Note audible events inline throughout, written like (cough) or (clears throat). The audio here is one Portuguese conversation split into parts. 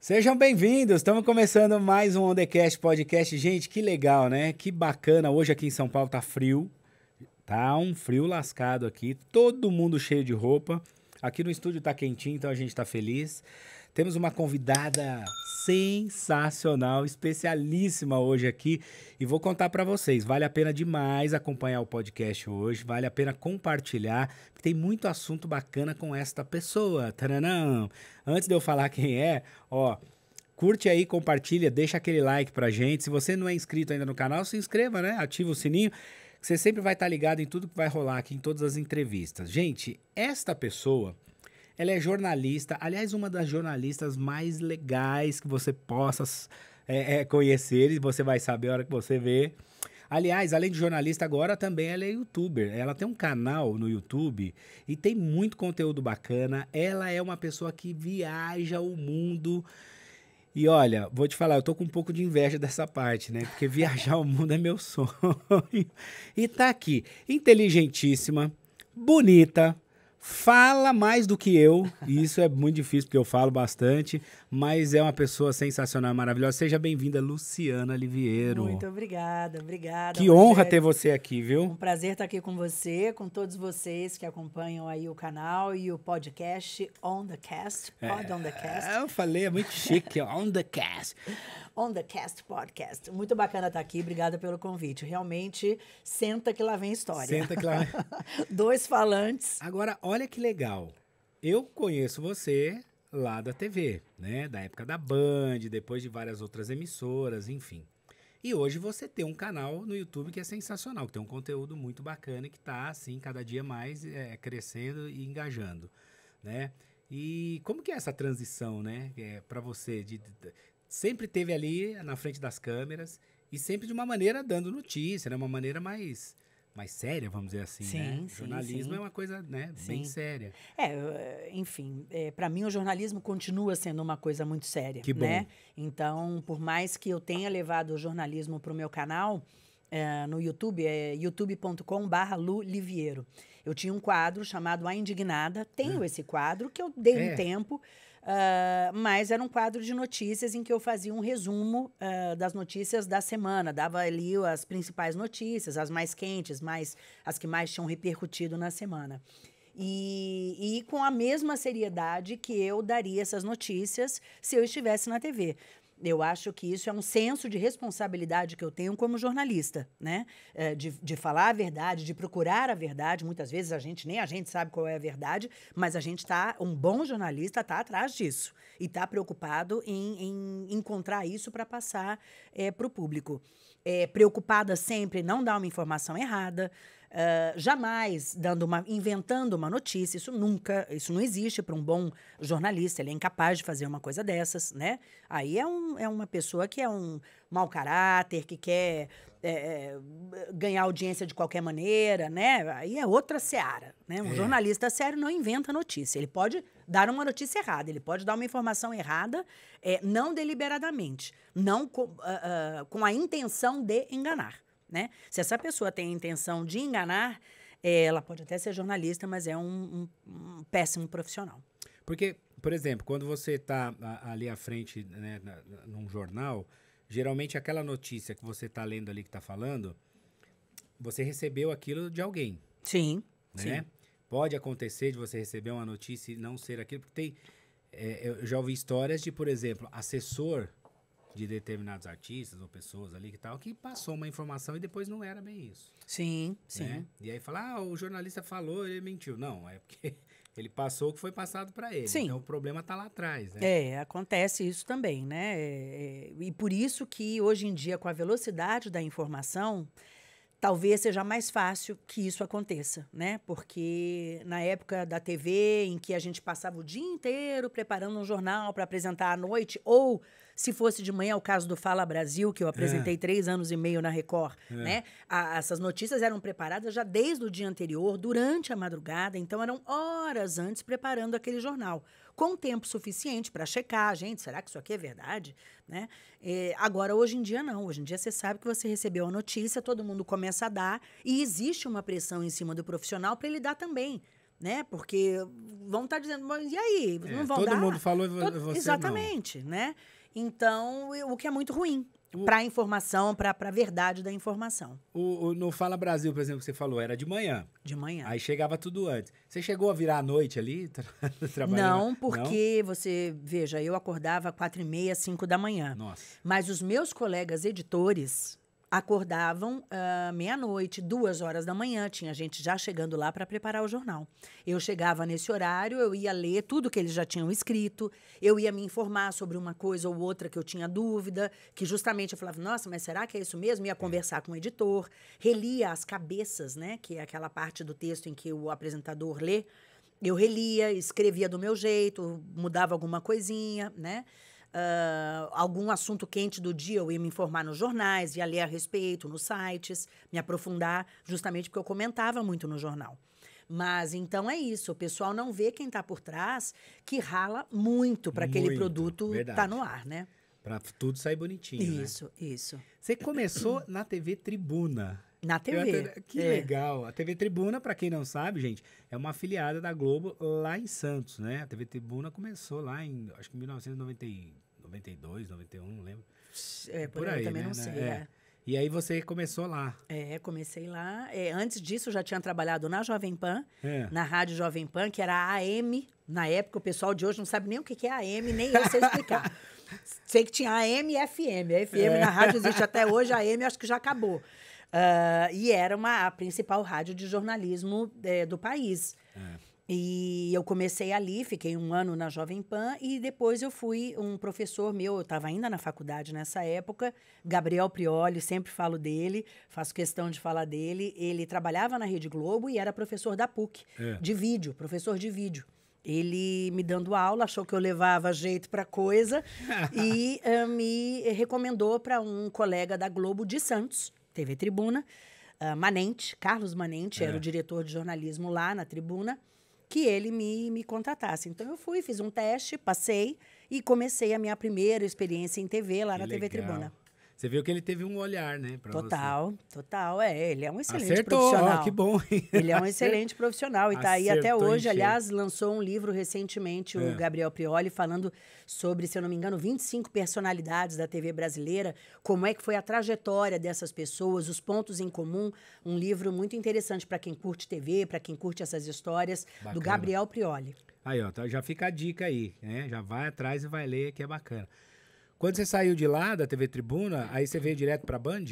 Sejam bem-vindos, estamos começando mais um Ondecast Podcast. Gente, que legal, né? Que bacana. Hoje aqui em São Paulo tá frio, tá um frio lascado aqui, todo mundo cheio de roupa. Aqui no estúdio tá quentinho, então a gente tá feliz. Temos uma convidada sensacional, especialíssima hoje aqui e vou contar para vocês. Vale a pena demais acompanhar o podcast hoje, vale a pena compartilhar, porque tem muito assunto bacana com esta pessoa. Taranã. Antes de eu falar quem é, ó, curte aí, compartilha, deixa aquele like pra gente. Se você não é inscrito ainda no canal, se inscreva, né? Ativa o sininho. Você sempre vai estar tá ligado em tudo que vai rolar aqui em todas as entrevistas. Gente, esta pessoa ela é jornalista, aliás, uma das jornalistas mais legais que você possa é, é, conhecer e você vai saber a hora que você vê. Aliás, além de jornalista, agora também ela é youtuber. Ela tem um canal no YouTube e tem muito conteúdo bacana. Ela é uma pessoa que viaja o mundo. E olha, vou te falar, eu tô com um pouco de inveja dessa parte, né? Porque viajar o mundo é meu (laughs) sonho. e tá aqui, inteligentíssima, bonita, fala mais do que eu, e isso é muito difícil porque eu falo bastante, mas é uma pessoa sensacional, maravilhosa. Seja bem-vinda, Luciana Liviero. Muito obrigada, obrigada. Que Rogério. honra ter você aqui, viu? Um prazer estar aqui com você, com todos vocês que acompanham aí o canal e o podcast On The Cast, Pod é, On The Cast. Eu falei, é muito chique, On The Cast. On the Cast Podcast. Muito bacana estar tá aqui, obrigada pelo convite. Realmente, senta que lá vem história. Senta que lá vem. (laughs) Dois falantes. Agora, olha que legal. Eu conheço você lá da TV, né? Da época da Band, depois de várias outras emissoras, enfim. E hoje você tem um canal no YouTube que é sensacional, que tem um conteúdo muito bacana e que está, assim, cada dia mais é, crescendo e engajando, né? E como que é essa transição, né? É, para você de, de, sempre teve ali na frente das câmeras e sempre de uma maneira dando notícia, né? Uma maneira mais mais séria, vamos dizer assim, sim, né? Sim, jornalismo sim. é uma coisa, né, bem séria. É, eh, enfim, é, para mim o jornalismo continua sendo uma coisa muito séria, que bom. né? Então, por mais que eu tenha levado o jornalismo para o meu canal, eh, no YouTube, é youtube.com.br Lu Liviero. Eu tinha um quadro chamado A Indignada, tenho é. esse quadro que eu dei um é. tempo, Uh, mas era um quadro de notícias em que eu fazia um resumo uh, das notícias da semana, dava ali as principais notícias, as mais quentes, mais, as que mais tinham repercutido na semana. E, e, com a mesma seriedade que eu daria essas notícias se eu estivesse na TV. Eu acho que isso é um senso de responsabilidade que eu tenho como jornalista, né? É, de, de falar a verdade, de procurar a verdade. Muitas vezes a gente, nem a gente sabe qual é a verdade, mas a gente está, um bom jornalista está atrás disso e está preocupado em, em, encontrar isso para passar é, para o público. É, preocupada sempre em não dar uma informação errada, ah, jamais dando uma, inventando uma notícia, isso nunca, isso não existe para um bom jornalista, ele é incapaz de fazer uma coisa dessas, né? Aí é, um, é uma pessoa que é um mau caráter, que quer é, é, ganhar audiência de qualquer maneira, né? Aí é outra seara, né? Um é. jornalista sério não inventa notícia, ele pode dar uma notícia errada, ele pode dar uma informação errada, é, não deliberadamente, não com, uh, uh, com a intenção de enganar né? Se essa pessoa tem a intenção de enganar, eh, ela pode até ser jornalista, mas é um, um, um péssimo profissional. Porque, por exemplo, quando você está ali à frente, né, na, num jornal, geralmente aquela notícia que você está lendo ali que está falando, você recebeu aquilo de alguém. Sim. Né? Sim. Pode acontecer de você receber uma notícia e não ser aquilo, porque tem. É, eu já ouvi histórias de, por exemplo, assessor de determinados artistas ou pessoas ali que tal, que passou uma informação e depois não era bem isso. Sim, né? sim. Né? E aí fala, ah, o jornalista falou, ele mentiu. Não, é porque (laughs) ele passou o que foi passado para ele. Sim. Então o problema está lá atrás, né? É, acontece isso também, né? É, é, e por isso que hoje em dia, com a velocidade da informação, talvez seja mais fácil que isso aconteça, né? Porque na época da TV, em que a gente passava o dia inteiro preparando um jornal para apresentar à noite, ou se fosse de manhã, o caso do Fala Brasil, que eu é. apresentei é. três anos e meio na Record, é. né? A, essas notícias eram preparadas já desde o dia anterior, durante a madrugada, então eram horas antes preparando aquele jornal com tempo suficiente para checar, gente, será que isso aqui é verdade? Né? É, agora, hoje em dia, não. Hoje em dia, você sabe que você recebeu a notícia, todo mundo começa a dar, e existe uma pressão em cima do profissional para ele dar também. Né? Porque vão estar tá dizendo, e aí? É, não vão todo dar? Todo mundo falou, você Exatamente, não. né? Então, o que é muito ruim para a informação, para a verdade da informação. O, o, no Fala Brasil, por exemplo, que você falou, era de manhã. De manhã. Aí chegava tudo antes. Você chegou a virar à noite ali, (laughs) tra trabalhando? Não, porque Não? você, veja, eu acordava quatro e meia, cinco da manhã. Nossa. Mas os meus colegas editores, acordavam uh, meia-noite, duas horas da manhã, tinha gente já chegando lá para preparar o jornal. Eu chegava nesse horário, eu ia ler tudo que eles já tinham escrito, eu ia me informar sobre uma coisa ou outra que eu tinha dúvida, que justamente eu falava, nossa, mas será que é isso mesmo? Ia conversar com o editor, relia as cabeças, né, que é aquela parte do texto em que o apresentador lê. Eu relia, escrevia do meu jeito, mudava alguma coisinha, né? uh, algum assunto quente do dia, eu ia me informar nos jornais, ia ler a respeito, nos sites, me aprofundar, justamente porque eu comentava muito no jornal. Mas então é isso, o pessoal não vê quem está por trás que rala muito para aquele produto estar tá no ar, né? Para tudo sair bonitinho. Né? Isso, né? isso. Você começou na TV Tribuna. Na TV. que é. legal. A TV Tribuna, para quem não sabe, gente, é uma afiliada da Globo lá em Santos, né? A TV Tribuna começou lá em, acho que 1990 92, 91, não lembro. É, por, por aí, aí, também né? não sei. Né? É. é. E aí você começou lá. É, comecei lá. É, antes disso, eu já tinha trabalhado na Jovem Pan, é. na Rádio Jovem Pan, que era a AM. Na época, o pessoal de hoje não sabe nem o que é AM, nem eu sei explicar. (laughs) sei que tinha AM e FM. A FM é. na rádio existe até hoje, a AM acho que já acabou. Uh, e era uma, a principal rádio de jornalismo é, do país. É. E eu comecei ali, fiquei um ano na Jovem Pan e depois eu fui um professor meu, eu estava ainda na faculdade nessa época, Gabriel Prioli, sempre falo dele, faço questão de falar dele. Ele trabalhava na Rede Globo e era professor da PUC, é. de vídeo, professor de vídeo. Ele me dando aula, achou que eu levava jeito para coisa (laughs) e uh, me recomendou para um colega da Globo de Santos, TV Tribuna, uh, Manente, Carlos Manente, é. era o diretor de jornalismo lá na Tribuna que ele me, me contratasse. Então eu fui, fiz um teste, passei e comecei a minha primeira experiência em TV lá que na legal. TV Tribuna. Você viu que ele teve um olhar, né? total, você. total. É, ele é um excelente Acertou, profissional. Ó, que bom. Ele é um (laughs) excelente profissional e está aí até hoje. Aliás, lançou um livro recentemente, é. o Gabriel Prioli, falando sobre, se eu não me engano, 25 personalidades da TV brasileira, como é que foi a trajetória dessas pessoas, os pontos em comum. Um livro muito interessante para quem curte TV, para quem curte essas histórias, bacana. do Gabriel Prioli. Aí, ó, tá, já fica a dica aí, né? Já vai atrás e vai ler, que é bacana. Quando você saiu de lá da TV Tribuna, aí você veio direto para a Band?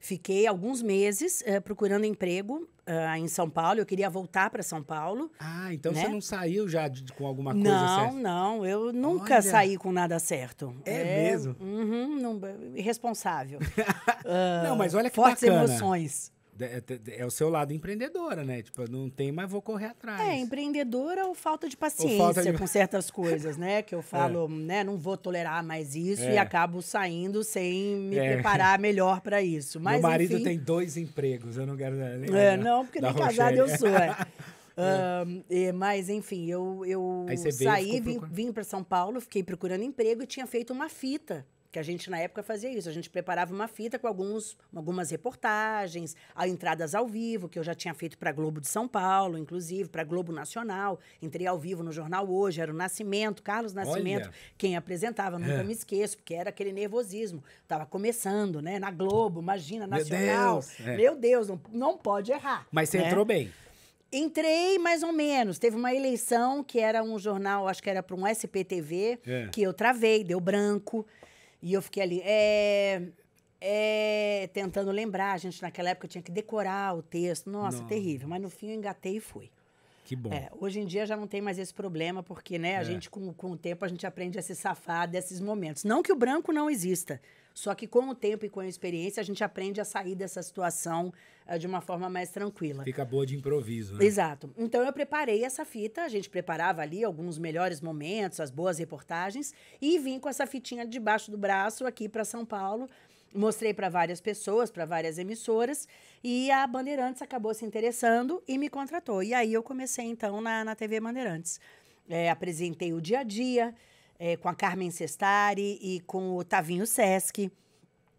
Fiquei alguns meses uh, procurando emprego uh, em São Paulo. Eu queria voltar para São Paulo. Ah, então né? você não saiu já de, com alguma coisa não, certa? Não, não. Eu nunca Olha. saí com nada certo. É, é mesmo? Uhum, não, irresponsável. uh, (laughs) não, mas olha que fortes bacana. Fortes emoções. É, é o seu lado empreendedora, né? Tipo, não tem, mas vou correr atrás. É, empreendedora é ou falta de paciência falta de... com certas coisas, né? Que eu (laughs) é. falo, é. né? Não vou tolerar mais isso é. e acabo saindo sem me é. preparar (laughs) melhor para isso. Mas, Meu marido enfim... tem dois empregos, eu não quero... Nem, é, não, porque nem casado eu sou, é. Um, (laughs) mas, enfim, eu, eu saí, vim, vim para São Paulo, fiquei procurando emprego e tinha feito uma fita que a gente na época fazia isso. A gente preparava uma fita com alguns, algumas reportagens, entradas ao vivo, que eu já tinha feito para Globo de São Paulo, inclusive, para Globo Nacional. Entrei ao vivo no jornal hoje, era o Nascimento, Carlos Nascimento, Olha. quem apresentava, nunca é. me esqueço, porque era aquele nervosismo. Tava começando, né? Na Globo, imagina, Nacional. Meu Deus, é. Meu Deus não, não pode errar. Mas você né? entrou bem. Entrei mais ou menos. Teve uma eleição que era um jornal, acho que era para um SPTV, é. que eu travei, deu branco. E eu fiquei ali, é, é, tentando lembrar, a gente, naquela época eu tinha que decorar o texto. Nossa, Não. terrível. Mas no fim eu engatei e fui. Que bom. É, hoje em dia já não tem mais esse problema, porque né, a é. gente, com, com o tempo, a gente aprende a se safar desses momentos. Não que o branco não exista. Só que com o tempo e com a experiência, a gente aprende a sair dessa situação uh, de uma forma mais tranquila. Fica boa de improviso, né? Exato. Então eu preparei essa fita, a gente preparava ali alguns melhores momentos, as boas reportagens, e vim com essa fitinha debaixo do braço aqui para São Paulo. Mostrei para várias pessoas, para várias emissoras, e a Bandeirantes acabou se interessando e me contratou. E aí eu comecei, então, na, na TV Bandeirantes. É, apresentei o dia a dia, é, com a Carmen Sestari e com o Tavinho Sesc.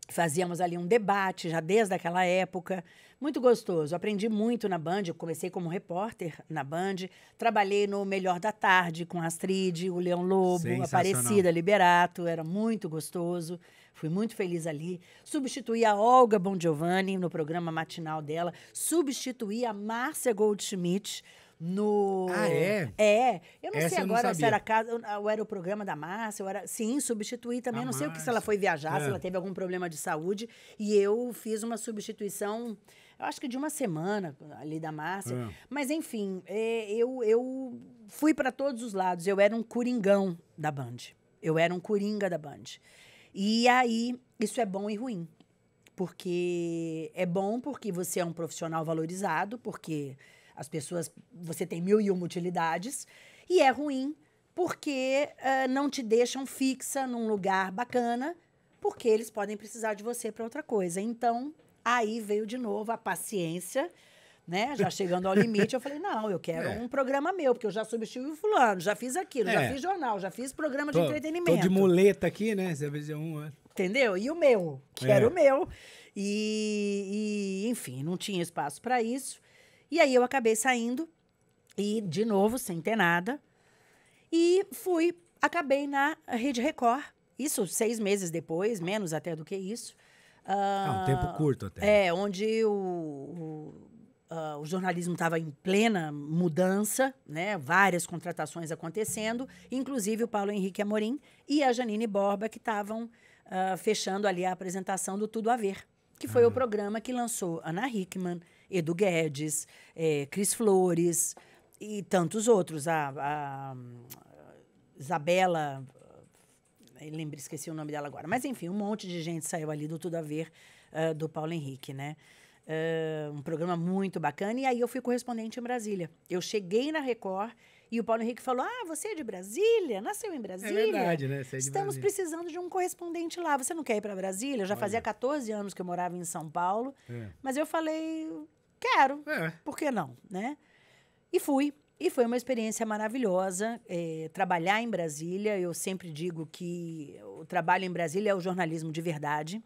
Fazíamos ali um debate já desde aquela época. Muito gostoso. Aprendi muito na Band. Eu comecei como repórter na Band. Trabalhei no Melhor da Tarde com Astrid, o Leão Lobo, Aparecida Liberato. Era muito gostoso. Fui muito feliz ali. Substituí a Olga Bongiovanni no programa matinal dela. Substituí a Márcia Goldschmidt no. Ah, é? É. Eu não Essa sei agora não se era casa, ou era o programa da Márcia, ou era. Sim, substituí também. A não Márcia. sei o que se ela ah, foi viajar, é. se ela teve algum problema de saúde. E eu fiz uma substituição. Eu acho que de uma semana ali da Márcia. É. Mas, enfim, é, eu, eu fui para todos os lados. Eu era um coringão da Band. Eu era um coringa da Band. E aí, isso é bom e ruim. Porque é bom porque você é um profissional valorizado, porque as pessoas, você tem mil e uma utilidades. E é ruim porque uh, não te deixam fixa num lugar bacana, porque eles podem precisar de você para outra coisa. Então, aí veio de novo a paciência, né? Já chegando ao limite, eu falei: não, eu quero é. um programa meu, porque eu já substituí o fulano, já fiz aquilo, é. já fiz jornal, já fiz programa tô, de entretenimento. Tô de muleta aqui, né? Você vai um né? Entendeu? E o meu, que é. era o meu. E, e enfim, não tinha espaço para isso. E aí eu acabei saindo e, de novo, sem ter nada. E fui, acabei na Rede Record. Isso seis meses depois, menos até do que isso. Uh, é um ah, tempo curto até. É, onde o, o, uh, o jornalismo estava em plena mudança, né? várias contratações acontecendo, inclusive o Paulo Henrique Amorim e a Janine Borba, que estavam uh, ah, fechando ali a apresentação do Tudo a Ver, que foi o programa que lançou Ana Hickman, Edu Guedes, é, Cris Flores e tantos outros. A, a Isabela, eh, lembro, esqueci o nome dela agora. Mas enfim, um monte de gente saiu ali do Tudo a Ver uh, do Paulo Henrique, né? Uh, um programa muito bacana. E aí eu fui correspondente em Brasília. Eu cheguei na Record e o Paulo Henrique falou: Ah, você é de Brasília? Nasceu em é Brasília? É verdade, né? Você é de Estamos Brasília. precisando de um correspondente lá. Você não quer ir para Brasília? Eu já Olha. fazia 14 anos que eu morava em São Paulo. É. Mas eu falei: Quero. É. Por que não, né? E fui. E foi uma experiência maravilhosa é, trabalhar em Brasília. Eu sempre digo que o trabalho em Brasília é o jornalismo de verdade,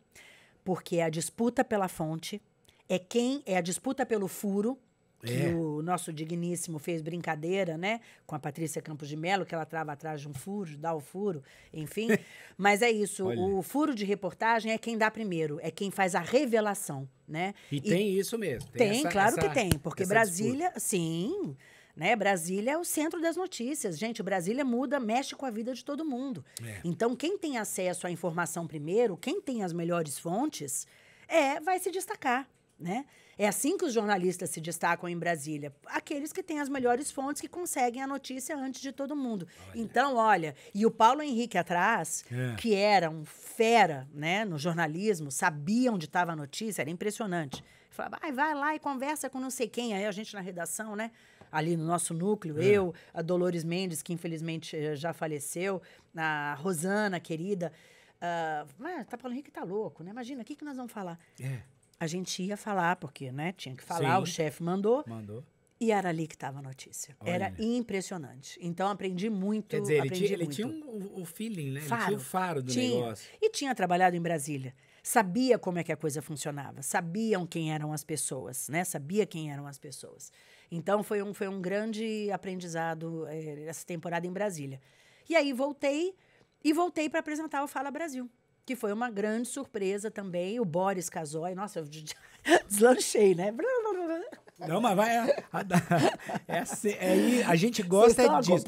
porque é a disputa pela fonte, é quem é a disputa pelo furo, que é. o nosso digníssimo fez brincadeira, né? Com a Patrícia Campos de Mello, que ela trava atrás de um furo, dá o furo, enfim. (laughs) Mas é isso, Olha. o furo de reportagem é quem dá primeiro, é quem faz a revelação, né? E, e tem isso mesmo. Tem, tem essa, claro essa, que tem, porque Brasília, disputa. sim, né? Brasília é o centro das notícias. Gente, Brasília muda, mexe com a vida de todo mundo. É. Então, quem tem acesso à informação primeiro, quem tem as melhores fontes, é, vai se destacar, né? É assim que os jornalistas se destacam em Brasília. Aqueles que têm as melhores fontes que conseguem a notícia antes de todo mundo. Olha. Então, olha, e o Paulo Henrique atrás, é. que era um fera né, no jornalismo, sabia onde estava a notícia, era impressionante. Falava, ah, vai lá e conversa com não sei quem. Aí a gente na redação, né? ali no nosso núcleo, é. eu, a Dolores Mendes, que infelizmente eh, já faleceu, a Rosana, querida. Uh, mas tá, Paulo Henrique tá louco, né? Imagina, o que, que nós vamos falar? É a gente ia falar, porque né, tinha que falar, Sim. o chefe mandou. Mandou. E era ali que estava a notícia. Olha. Era impressionante. Então aprendi muito. Quer dizer, ele tinha, ele tinha um, o feeling, né? Faro. Ele tinha o faro do tinha. negócio. E tinha trabalhado em Brasília. Sabia como é que a coisa funcionava. Sabiam quem eram as pessoas, né? Sabia quem eram as pessoas. Então foi um, foi um grande aprendizado é, essa temporada em Brasília. E aí voltei e voltei para apresentar o Fala Brasil que foi uma grande surpresa também. O Boris Casoy, nossa, eu (laughs) deslanchei, né? Não, mas vai. É, é assim, é, a gente gosta disso.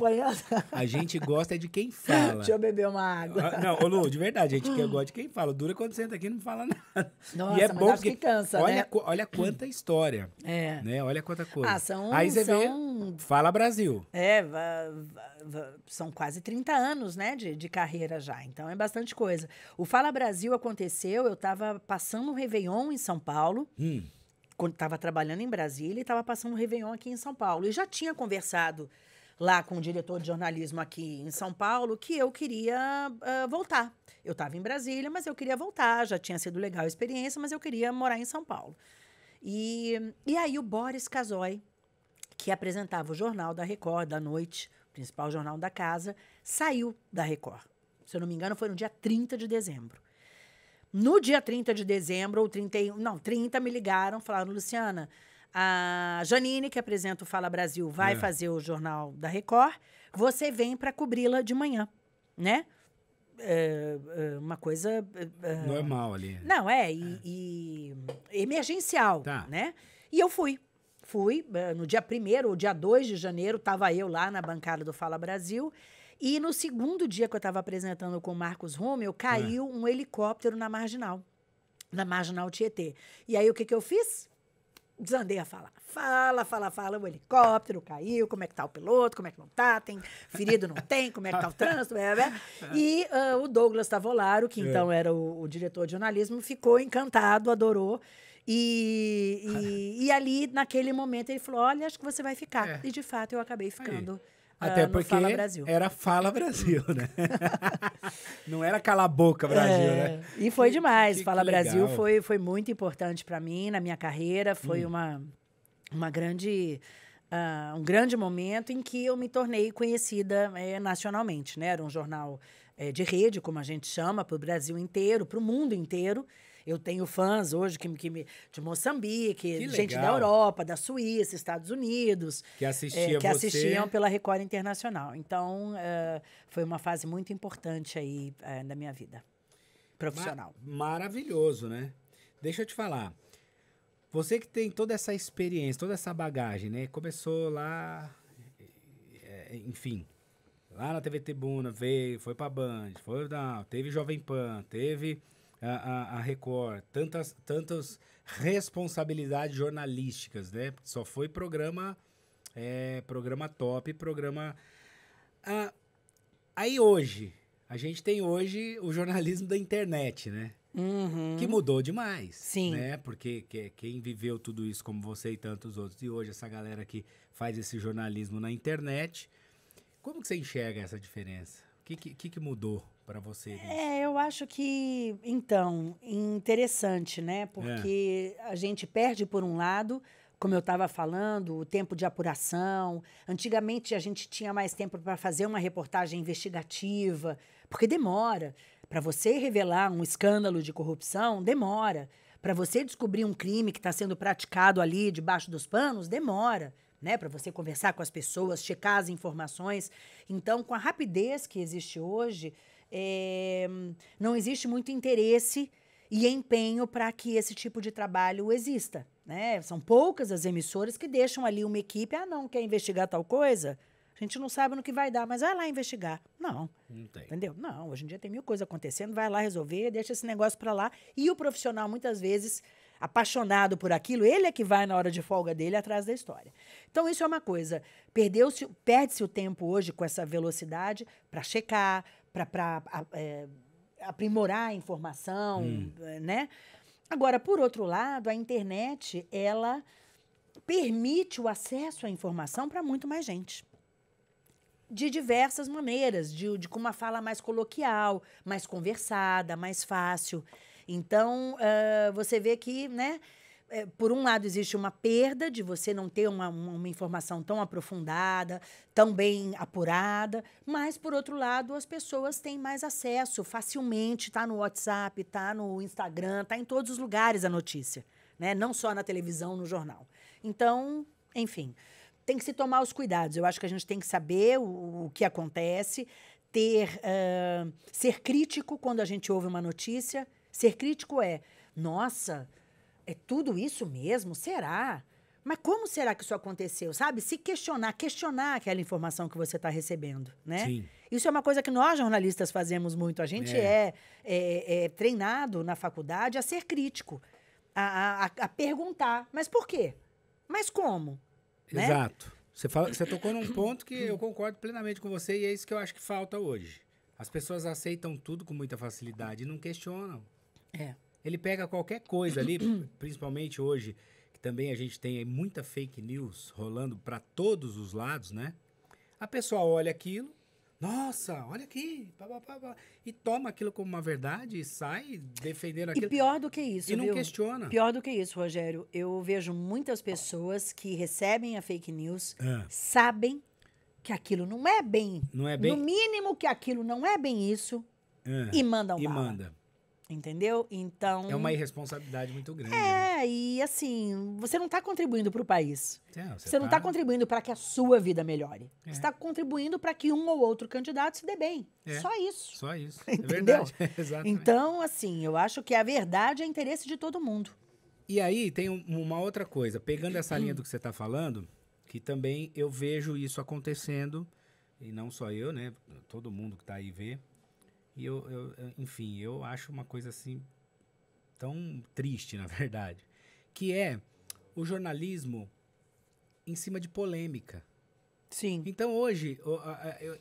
A gente gosta de quem fala. Deixa eu beber uma água. Ah, não, ô Lu, de verdade, a gente quer gosta de quem fala. Dura é quando senta aqui e não fala nada. Nossa, e é bom que cansa, né? olha, né? olha quanta história. É. Né? Olha quanta coisa. Ah, são, Aí você são... vê. Fala Brasil. É, são quase 30 anos, né, de, de carreira já. Então é bastante coisa. O Fala Brasil aconteceu, eu estava passando um Réveillon em São Paulo. Hum quando estava trabalhando em Brasília e estava passando um Réveillon aqui em São Paulo. E já tinha conversado lá com o diretor de jornalismo aqui em São Paulo que eu queria uh, voltar. Eu estava em Brasília, mas eu queria voltar, já tinha sido legal a experiência, mas eu queria morar em São Paulo. E, e aí o Boris Casoy, que apresentava o jornal da Record da noite, o principal jornal da casa, saiu da Record. Se eu não me engano, foi no dia 30 de dezembro. No dia 30 de dezembro, ou 31, não, 30 me ligaram, falaram, Luciana, a Janine, que apresenta o Fala Brasil, vai é. fazer o jornal da Record, você vem para cobri-la de manhã, né? É, é uma coisa. É, é, Normal ali. Não, é, e, é. e emergencial, tá. né? E eu fui. Fui eh, no dia 1 ou dia 2 de janeiro, estava eu lá na bancada do Fala Brasil. E no segundo dia que eu estava apresentando com o Marcos Rômio, caiu é. um helicóptero na marginal, na marginal Tietê. E aí o que, que eu fiz? desandei a falar. Fala, fala, fala, o helicóptero caiu, como é que tá o piloto, como é que não tá, tem ferido, não tem, como é que tá o trânsito, blá, blá. E uh, o Douglas Tavolaro, que é. então era o, o, diretor de jornalismo, ficou encantado, adorou. E, e, (laughs) e, ali, naquele momento, ele falou, olha, acho que você vai ficar. É. E, de fato, eu acabei ficando. Aí. Até uh, porque Fala era Fala Brasil, né? (laughs) Não era Cala a Boca Brasil, é. né? E foi demais. Que, Fala que Brasil foi, foi muito importante para mim, na minha carreira. Foi hum. uma, uma grande... Uh, um grande momento em que eu me tornei conhecida eh, nacionalmente, né? Era um jornal eh, de rede, como a gente chama, para o Brasil inteiro, para o mundo inteiro. Eu tenho fãs hoje que, que me, de Moçambique, que gente legal. da Europa, da Suíça, Estados Unidos. Que, assistia é, que assistiam pela Record Internacional. Então, é, foi uma fase muito importante aí é, na minha vida profissional. Mar maravilhoso, né? Deixa eu te falar. Você que tem toda essa experiência, toda essa bagagem, né? Começou lá, enfim, lá na TV Tribuna, veio, foi pra Band, foi, não, teve Jovem Pan, teve a, a, Record, tantas, tantas responsabilidades jornalísticas, né? Só foi programa, é, programa top, programa. Ah, aí hoje, a gente tem hoje o jornalismo da internet, né? Uhum. Que mudou demais. Sim. Né? Porque que, quem viveu tudo isso, como você e tantos outros, e hoje essa galera que faz esse jornalismo na internet, como que você enxerga essa diferença? O que, que, que mudou? para você? É, eu acho que, então, interessante, né? É. Porque é. a gente perde, por um lado, como eu estava falando, o tempo de apuração. Antigamente a gente tinha mais tempo para fazer uma reportagem investigativa, porque demora. Para você revelar um escândalo de corrupção, demora. Para você descobrir um crime que está sendo praticado ali debaixo dos panos, demora. Né, para você conversar com as pessoas, checar as informações. Então, com a rapidez que existe hoje, é, não existe muito interesse e empenho para que esse tipo de trabalho exista. Né? São poucas as emissoras que deixam ali uma equipe, ah, não, quer investigar tal coisa? A gente não sabe no que vai dar, mas vai lá investigar. Não. Não tem. Entendeu? Não, hoje em dia tem mil coisas acontecendo, vai lá resolver, deixa esse negócio para lá. E o profissional, muitas vezes, apaixonado por aquilo, ele é que vai na hora de folga dele atrás da história. Então, isso é uma coisa. Perdeu-se, perde-se o tempo hoje com essa velocidade para checar, para é, aprimorar a informação, hum. Eh, né? Agora, por outro lado, a internet, ela permite o acesso à informação para muito mais gente. De diversas maneiras, de, de com uma fala mais coloquial, mais conversada, mais fácil. Então, uh, você vê que, né, é, por um lado, existe uma perda de você não ter uma, uma, informação tão aprofundada, tão bem apurada, mas, por outro lado, as pessoas têm mais acesso facilmente, está no WhatsApp, está no Instagram, está em todos os lugares a notícia, né? não só na televisão, no jornal. Então, enfim, tem que se tomar os cuidados. Eu acho que a gente tem que saber o, o que acontece, ter uh, ser crítico quando a gente ouve uma notícia. Ser crítico é, nossa, é tudo isso mesmo? Será? Mas como será que isso aconteceu? Sabe? Se questionar, questionar aquela informação que você está recebendo, né? Sim. Isso é uma coisa que nós jornalistas fazemos muito. A gente é, é, é, é, é treinado na faculdade a ser crítico, a, a, a, perguntar. Mas por quê? Mas como? Né? Exato. Né? Você, fala, você tocou num ponto que eu concordo plenamente com você e é isso que eu acho que falta hoje. As pessoas aceitam tudo com muita facilidade e não questionam. É. Ele pega qualquer coisa ali, (clears throat) principalmente hoje, que também a gente tem muita fake news rolando para todos os lados, né? A pessoa olha aquilo, nossa, olha aqui, pá, pá, pá, e toma aquilo como uma verdade e sai defendendo aquilo. E pior do que isso, E viu? não questiona. Pior do que isso, Rogério. Eu vejo muitas pessoas que recebem a fake news, ah. sabem que aquilo não é bem. Não é bem. No mínimo que aquilo não é bem isso, ah. e mandam e bala. manda. Entendeu? Então. É uma irresponsabilidade muito grande. É, né? e assim, você não está contribuindo para o país. É, você, você tá... não está contribuindo para que a sua vida melhore. É. Você está contribuindo para que um ou outro candidato se dê bem. É. Só isso. Só isso. (laughs) É Entendeu? É verdade. (laughs) Exatamente. Então, assim, eu acho que a verdade é interesse de todo mundo. E aí tem uma outra coisa. Pegando essa linha do que você está falando, que também eu vejo isso acontecendo, e não só eu, né? Todo mundo que está aí vê e eu, eu, enfim, eu acho uma coisa assim tão triste, na verdade, que é o jornalismo em cima de polêmica. Sim. Então hoje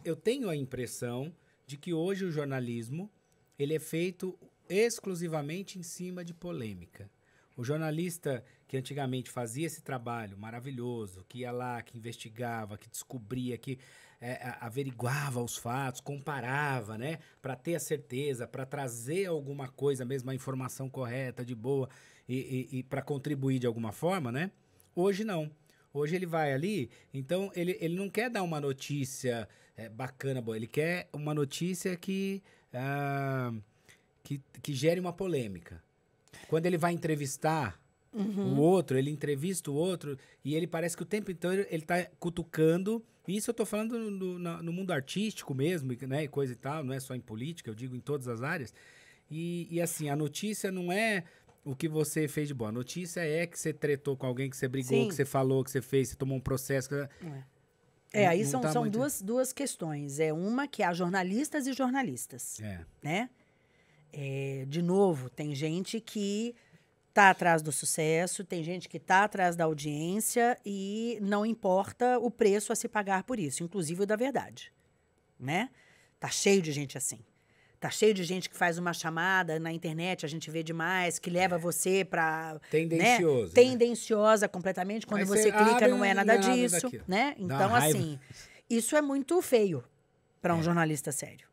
eu tenho a impressão de que hoje o jornalismo ele é feito exclusivamente em cima de polêmica. O jornalista que antigamente fazia esse trabalho maravilhoso, que ia lá, que investigava, que descobria, que é, averiguava os fatos, comparava, né? Para ter a certeza, para trazer alguma coisa mesmo, a informação correta, de boa, e, e, e para contribuir de alguma forma, né? Hoje não. Hoje ele vai ali, então ele, ele não quer dar uma notícia é, bacana, boa. Ele quer uma notícia que, ah, que, que gere uma polêmica. Quando ele vai entrevistar uhum. o outro, ele entrevista o outro e ele parece que o tempo inteiro ele está cutucando isso eu tô falando no, no, no mundo artístico mesmo, né? E coisa e tal, não é só em política, eu digo em todas as áreas. E, e assim, a notícia não é o que você fez de bom. A notícia é que você tretou com alguém, que você brigou, Sim. que você falou, que você fez, que você tomou um processo. Que... É. É, aí são, tá são duas, duas questões. É uma que há jornalistas e jornalistas. É. Né? É, de novo, tem gente que tá atrás do sucesso, tem gente que tá atrás da audiência e não importa o preço a se pagar por isso, inclusive o da verdade, né? Tá cheio de gente assim. Tá cheio de gente que faz uma chamada na internet, a gente vê demais, que leva é. você para né? tendenciosa, né? tendenciosa completamente quando Mas você clica não é nada disso, daqui. né? Então assim, isso é muito feio para um é. jornalista sério.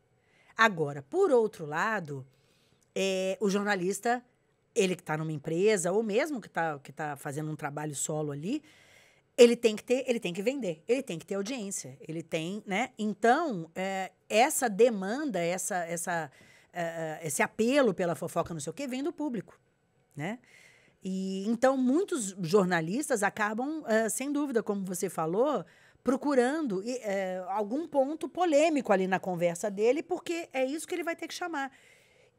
Agora, por outro lado, é, o jornalista ele que está numa empresa ou mesmo que está que tá fazendo um trabalho solo ali, ele tem que ter, ele tem que vender, ele tem que ter audiência, ele tem, né? Então é, essa demanda, essa, essa, é, esse apelo pela fofoca, não sei o quê, vem do público, né? E então muitos jornalistas acabam, é, sem dúvida, como você falou, procurando algum ponto polêmico ali na conversa dele, porque é isso que ele vai ter que chamar.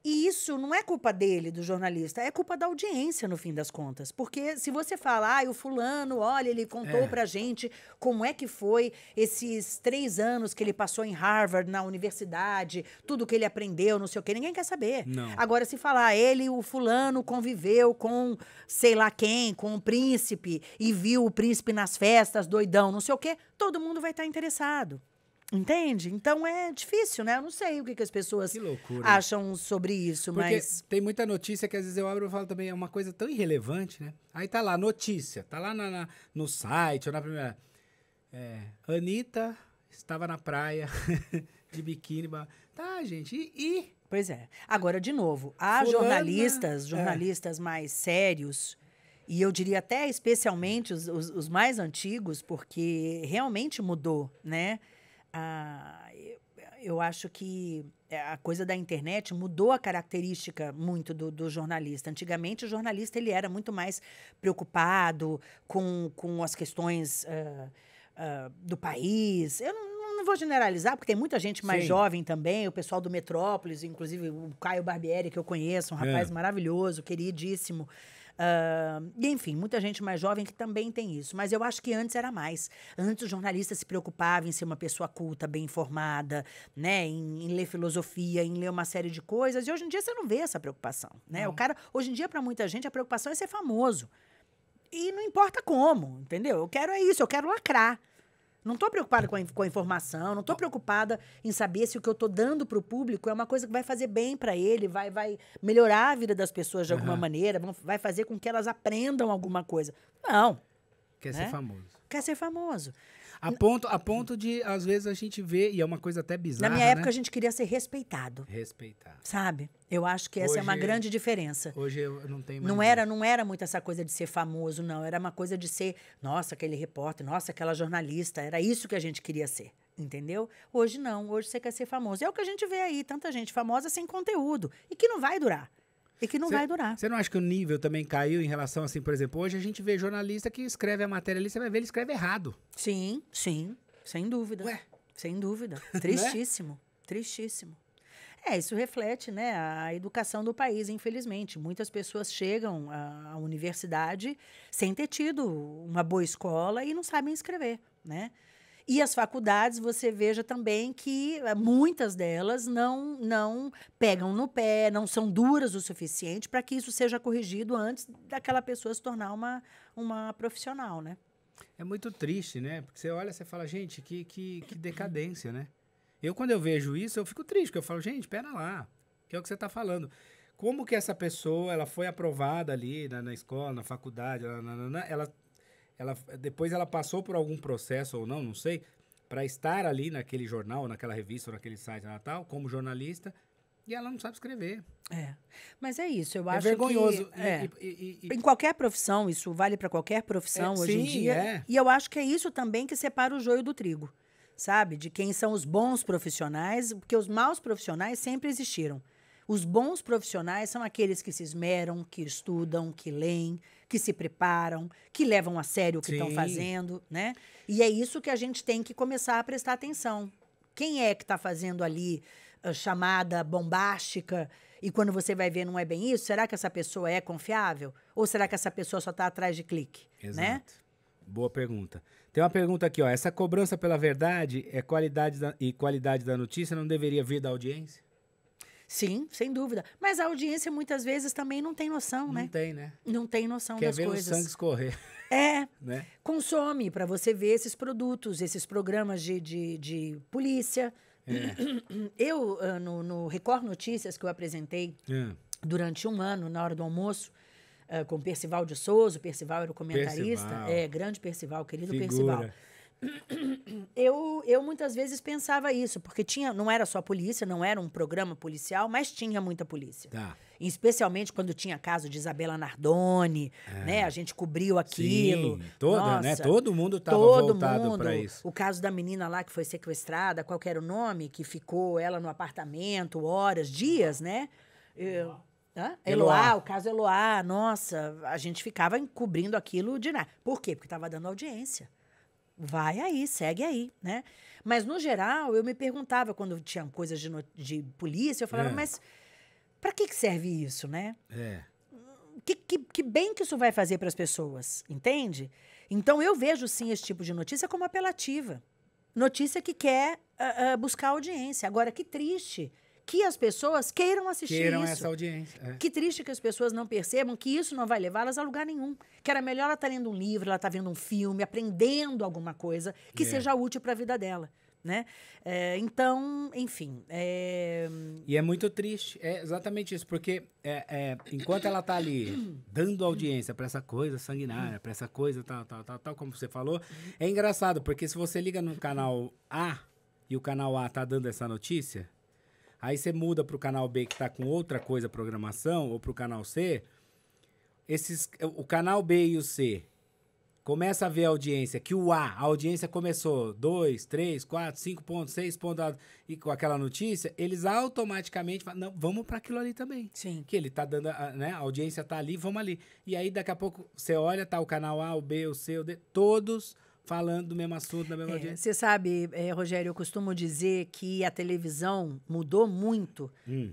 E isso não é culpa dele, do jornalista, é culpa da audiência, no fim das contas. Porque se você falar, ah, o fulano, olha, ele contou é. pra gente como é que foi esses três anos que ele passou em Harvard, na universidade, tudo que ele aprendeu, não sei o quê, ninguém quer saber. Não. Agora, se falar, ah, ele, o fulano, conviveu com sei lá quem, com o príncipe, e viu o príncipe nas festas, doidão, não sei o quê, todo mundo vai estar interessado. Entende? Então é difícil, né? Eu não sei o que, que as pessoas que acham sobre isso, Porque mas. Tem muita notícia que às vezes eu abro e falo também, é uma coisa tão irrelevante, né? Aí tá lá, notícia, tá lá na, na no site ou na primeira. É, Anitta estava na praia (laughs) de biquíni. Tá, gente, e, e, Pois é. Agora, de novo, há Fulana, jornalistas, é. jornalistas é. mais sérios e eu diria até especialmente os, os, os, mais antigos, porque realmente mudou, né? Ah, eu, acho que eh, a coisa da internet mudou a característica muito do, do, jornalista. Antigamente, o jornalista ele era muito mais preocupado com, com as questões uh, uh, do país. Eu não, não vou generalizar, porque tem muita gente mais Sim. jovem também, o pessoal do Metrópolis, inclusive o Caio Barbieri, que eu conheço, um é. rapaz é. maravilhoso, queridíssimo. Uh, e, enfim, muita gente mais jovem que também tem isso. Mas eu acho que antes era mais. Antes o jornalista se preocupava em ser uma pessoa culta, bem informada, né? Em, em ler filosofia, em ler uma série de coisas. E hoje em dia você não vê essa preocupação, né? O cara, hoje em dia, para muita gente, a preocupação é ser famoso. E não importa como, entendeu? Eu quero é isso, eu quero lacrar. Não estou preocupada com a, com a informação, não estou preocupada em saber se o que eu estou dando para o público é uma coisa que vai fazer bem para ele, vai, vai melhorar a vida das pessoas de alguma uhum. maneira, vai fazer com que elas aprendam alguma coisa. Não. Quer né? ser famoso. Quer ser famoso. A ponto, a ponto de, às vezes, a gente vê, e é uma coisa até bizarra. Na minha né? época, né? a gente queria ser respeitado. Respeitado. Sabe? Eu acho que essa hoje, é uma grande diferença. Hoje eu não tenho mais. Não era, não era muito essa coisa de ser famoso, não. Era uma coisa de ser, nossa, aquele repórter, nossa, aquela jornalista. Era isso que a gente queria ser. Entendeu? Hoje não, hoje você quer ser famoso. É o que a gente vê aí, tanta gente famosa sem conteúdo e que não vai durar. E que não cê, vai durar. Você não acha que o nível também caiu em relação, assim, por exemplo, hoje a gente vê jornalista que escreve a matéria ali, você vai ver, ele escreve errado. Sim, sim, sem dúvida. Ué? Sem dúvida. (laughs) Né? Tristíssimo, é? tristíssimo. É, isso reflete né, a educação do país, infelizmente. Muitas pessoas chegam à, à universidade sem ter tido uma boa escola e não sabem escrever, né? E as faculdades, você veja também que eh, muitas delas não, não pegam no pé, não são duras o suficiente para que isso seja corrigido antes daquela pessoa se tornar uma, uma profissional, né? É muito triste, né? Porque você olha, você fala, gente, que, que, que decadência, né? Eu, quando eu vejo isso, eu fico triste, porque eu falo, gente, pera lá, que é o que você está falando. Como que essa pessoa, ela foi aprovada ali na, na escola, na faculdade, ela, ela ela, depois ela passou por algum processo ou não, não sei, para estar ali naquele jornal, naquela revista, ou naquele site natal, como jornalista, e ela não sabe escrever. É. Mas é isso, eu é acho vergonhoso. que. É vergonhoso. Em qualquer profissão, isso vale para qualquer profissão é, hoje sim, em dia. É. E eu acho que é isso também que separa o joio do trigo, sabe? De quem são os bons profissionais, porque os maus profissionais sempre existiram. Os bons profissionais são aqueles que se esmeram, que estudam, que leem, que se preparam, que levam a sério o que estão fazendo, né? E é isso que a gente tem que começar a prestar atenção. Quem é que está fazendo ali ah, chamada bombástica? E quando você vai ver, não é bem isso? Será que essa pessoa é confiável? Ou será que essa pessoa só está atrás de clique? Né? Exato. Né? Boa pergunta. Tem uma pergunta aqui, ó. Essa cobrança pela verdade é qualidade da, e qualidade da notícia não deveria vir da audiência? Sim, sem dúvida. Mas a audiência muitas vezes também não tem noção, não né? Não tem, né? Não tem noção Quer das ver coisas. o sangue escorrer. É. (laughs) né? Consome para você ver esses produtos, esses programas de, de, de polícia. É. (clears throat) Eu, ah, no, no Record Notícias que eu apresentei é. durante um ano, na hora do almoço, ah, com Percival de Souza, o Percival era o comentarista, Percival. é, grande Percival, querido Figura. Percival. Eu, eu muitas vezes pensava isso, porque tinha, não era só polícia, não era um programa policial, mas tinha muita polícia. Tá. Especialmente quando tinha caso de Isabela Nardoni, é. né? A gente cobriu aquilo. Sim, toda, né? Nossa, né? Todo mundo estava voltado para isso. O caso da menina lá que foi sequestrada, qual era o nome, que ficou ela no apartamento horas, dias, né? Eu, Hã? Eloá. Eloá, o caso Eloá, nossa, a gente ficava encobrindo aquilo de nada. Por quê? Porque estava dando audiência vai aí, segue aí, né? Mas, no geral, eu me perguntava quando tinha coisas de, de polícia, eu falava, é. mas para que, que serve isso, né? É. Que, que, que bem que isso vai fazer para as pessoas, entende? Então, eu vejo, sim, esse tipo de notícia como apelativa. Notícia que quer uh, uh, buscar audiência. Agora, que triste que as pessoas queiram assistir queiram isso. essa audiência. É. Que triste que as pessoas não percebam que isso não vai levá-las a lugar nenhum. Que era melhor ela estar tá lendo um livro, ela estar tá vendo um filme, aprendendo alguma coisa que é. seja útil para a vida dela. Né? É, então, enfim. É... E é muito triste, é exatamente isso, porque é, é enquanto ela está ali dando audiência para essa coisa sanguinária, para essa coisa tal, tal, tal, tal, como você falou, é engraçado, porque se você liga no canal A e o canal A está dando essa notícia, Aí você muda para o canal B que está com outra coisa, programação, ou para o canal C. Esses, o canal B e o C começa a ver a audiência, que o A, a audiência começou 2, 3, 4, 5 pontos, 6 pontos, e com aquela notícia, eles automaticamente falam, não, vamos para aquilo ali também. Sim. Que ele tá dando, a, né, a audiência tá ali, vamos ali. E aí daqui a pouco você olha, tá o canal A, o B, o C, o D, todos falando do mesmo assunto, da mesma é, Você sabe, é, Rogério, eu costumo dizer que a televisão mudou muito hum.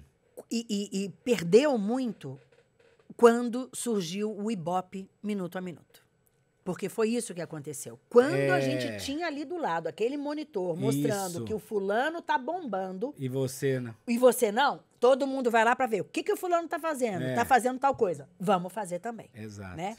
e, e, e, perdeu muito quando surgiu o Ibope minuto a minuto. Porque foi isso que aconteceu. Quando é. a gente tinha ali do lado aquele monitor mostrando isso. que o fulano tá bombando. E você não. Né? E você não, todo mundo vai lá para ver o que, que o fulano tá fazendo. É. Tá fazendo tal coisa. Vamos fazer também. Exato. Né?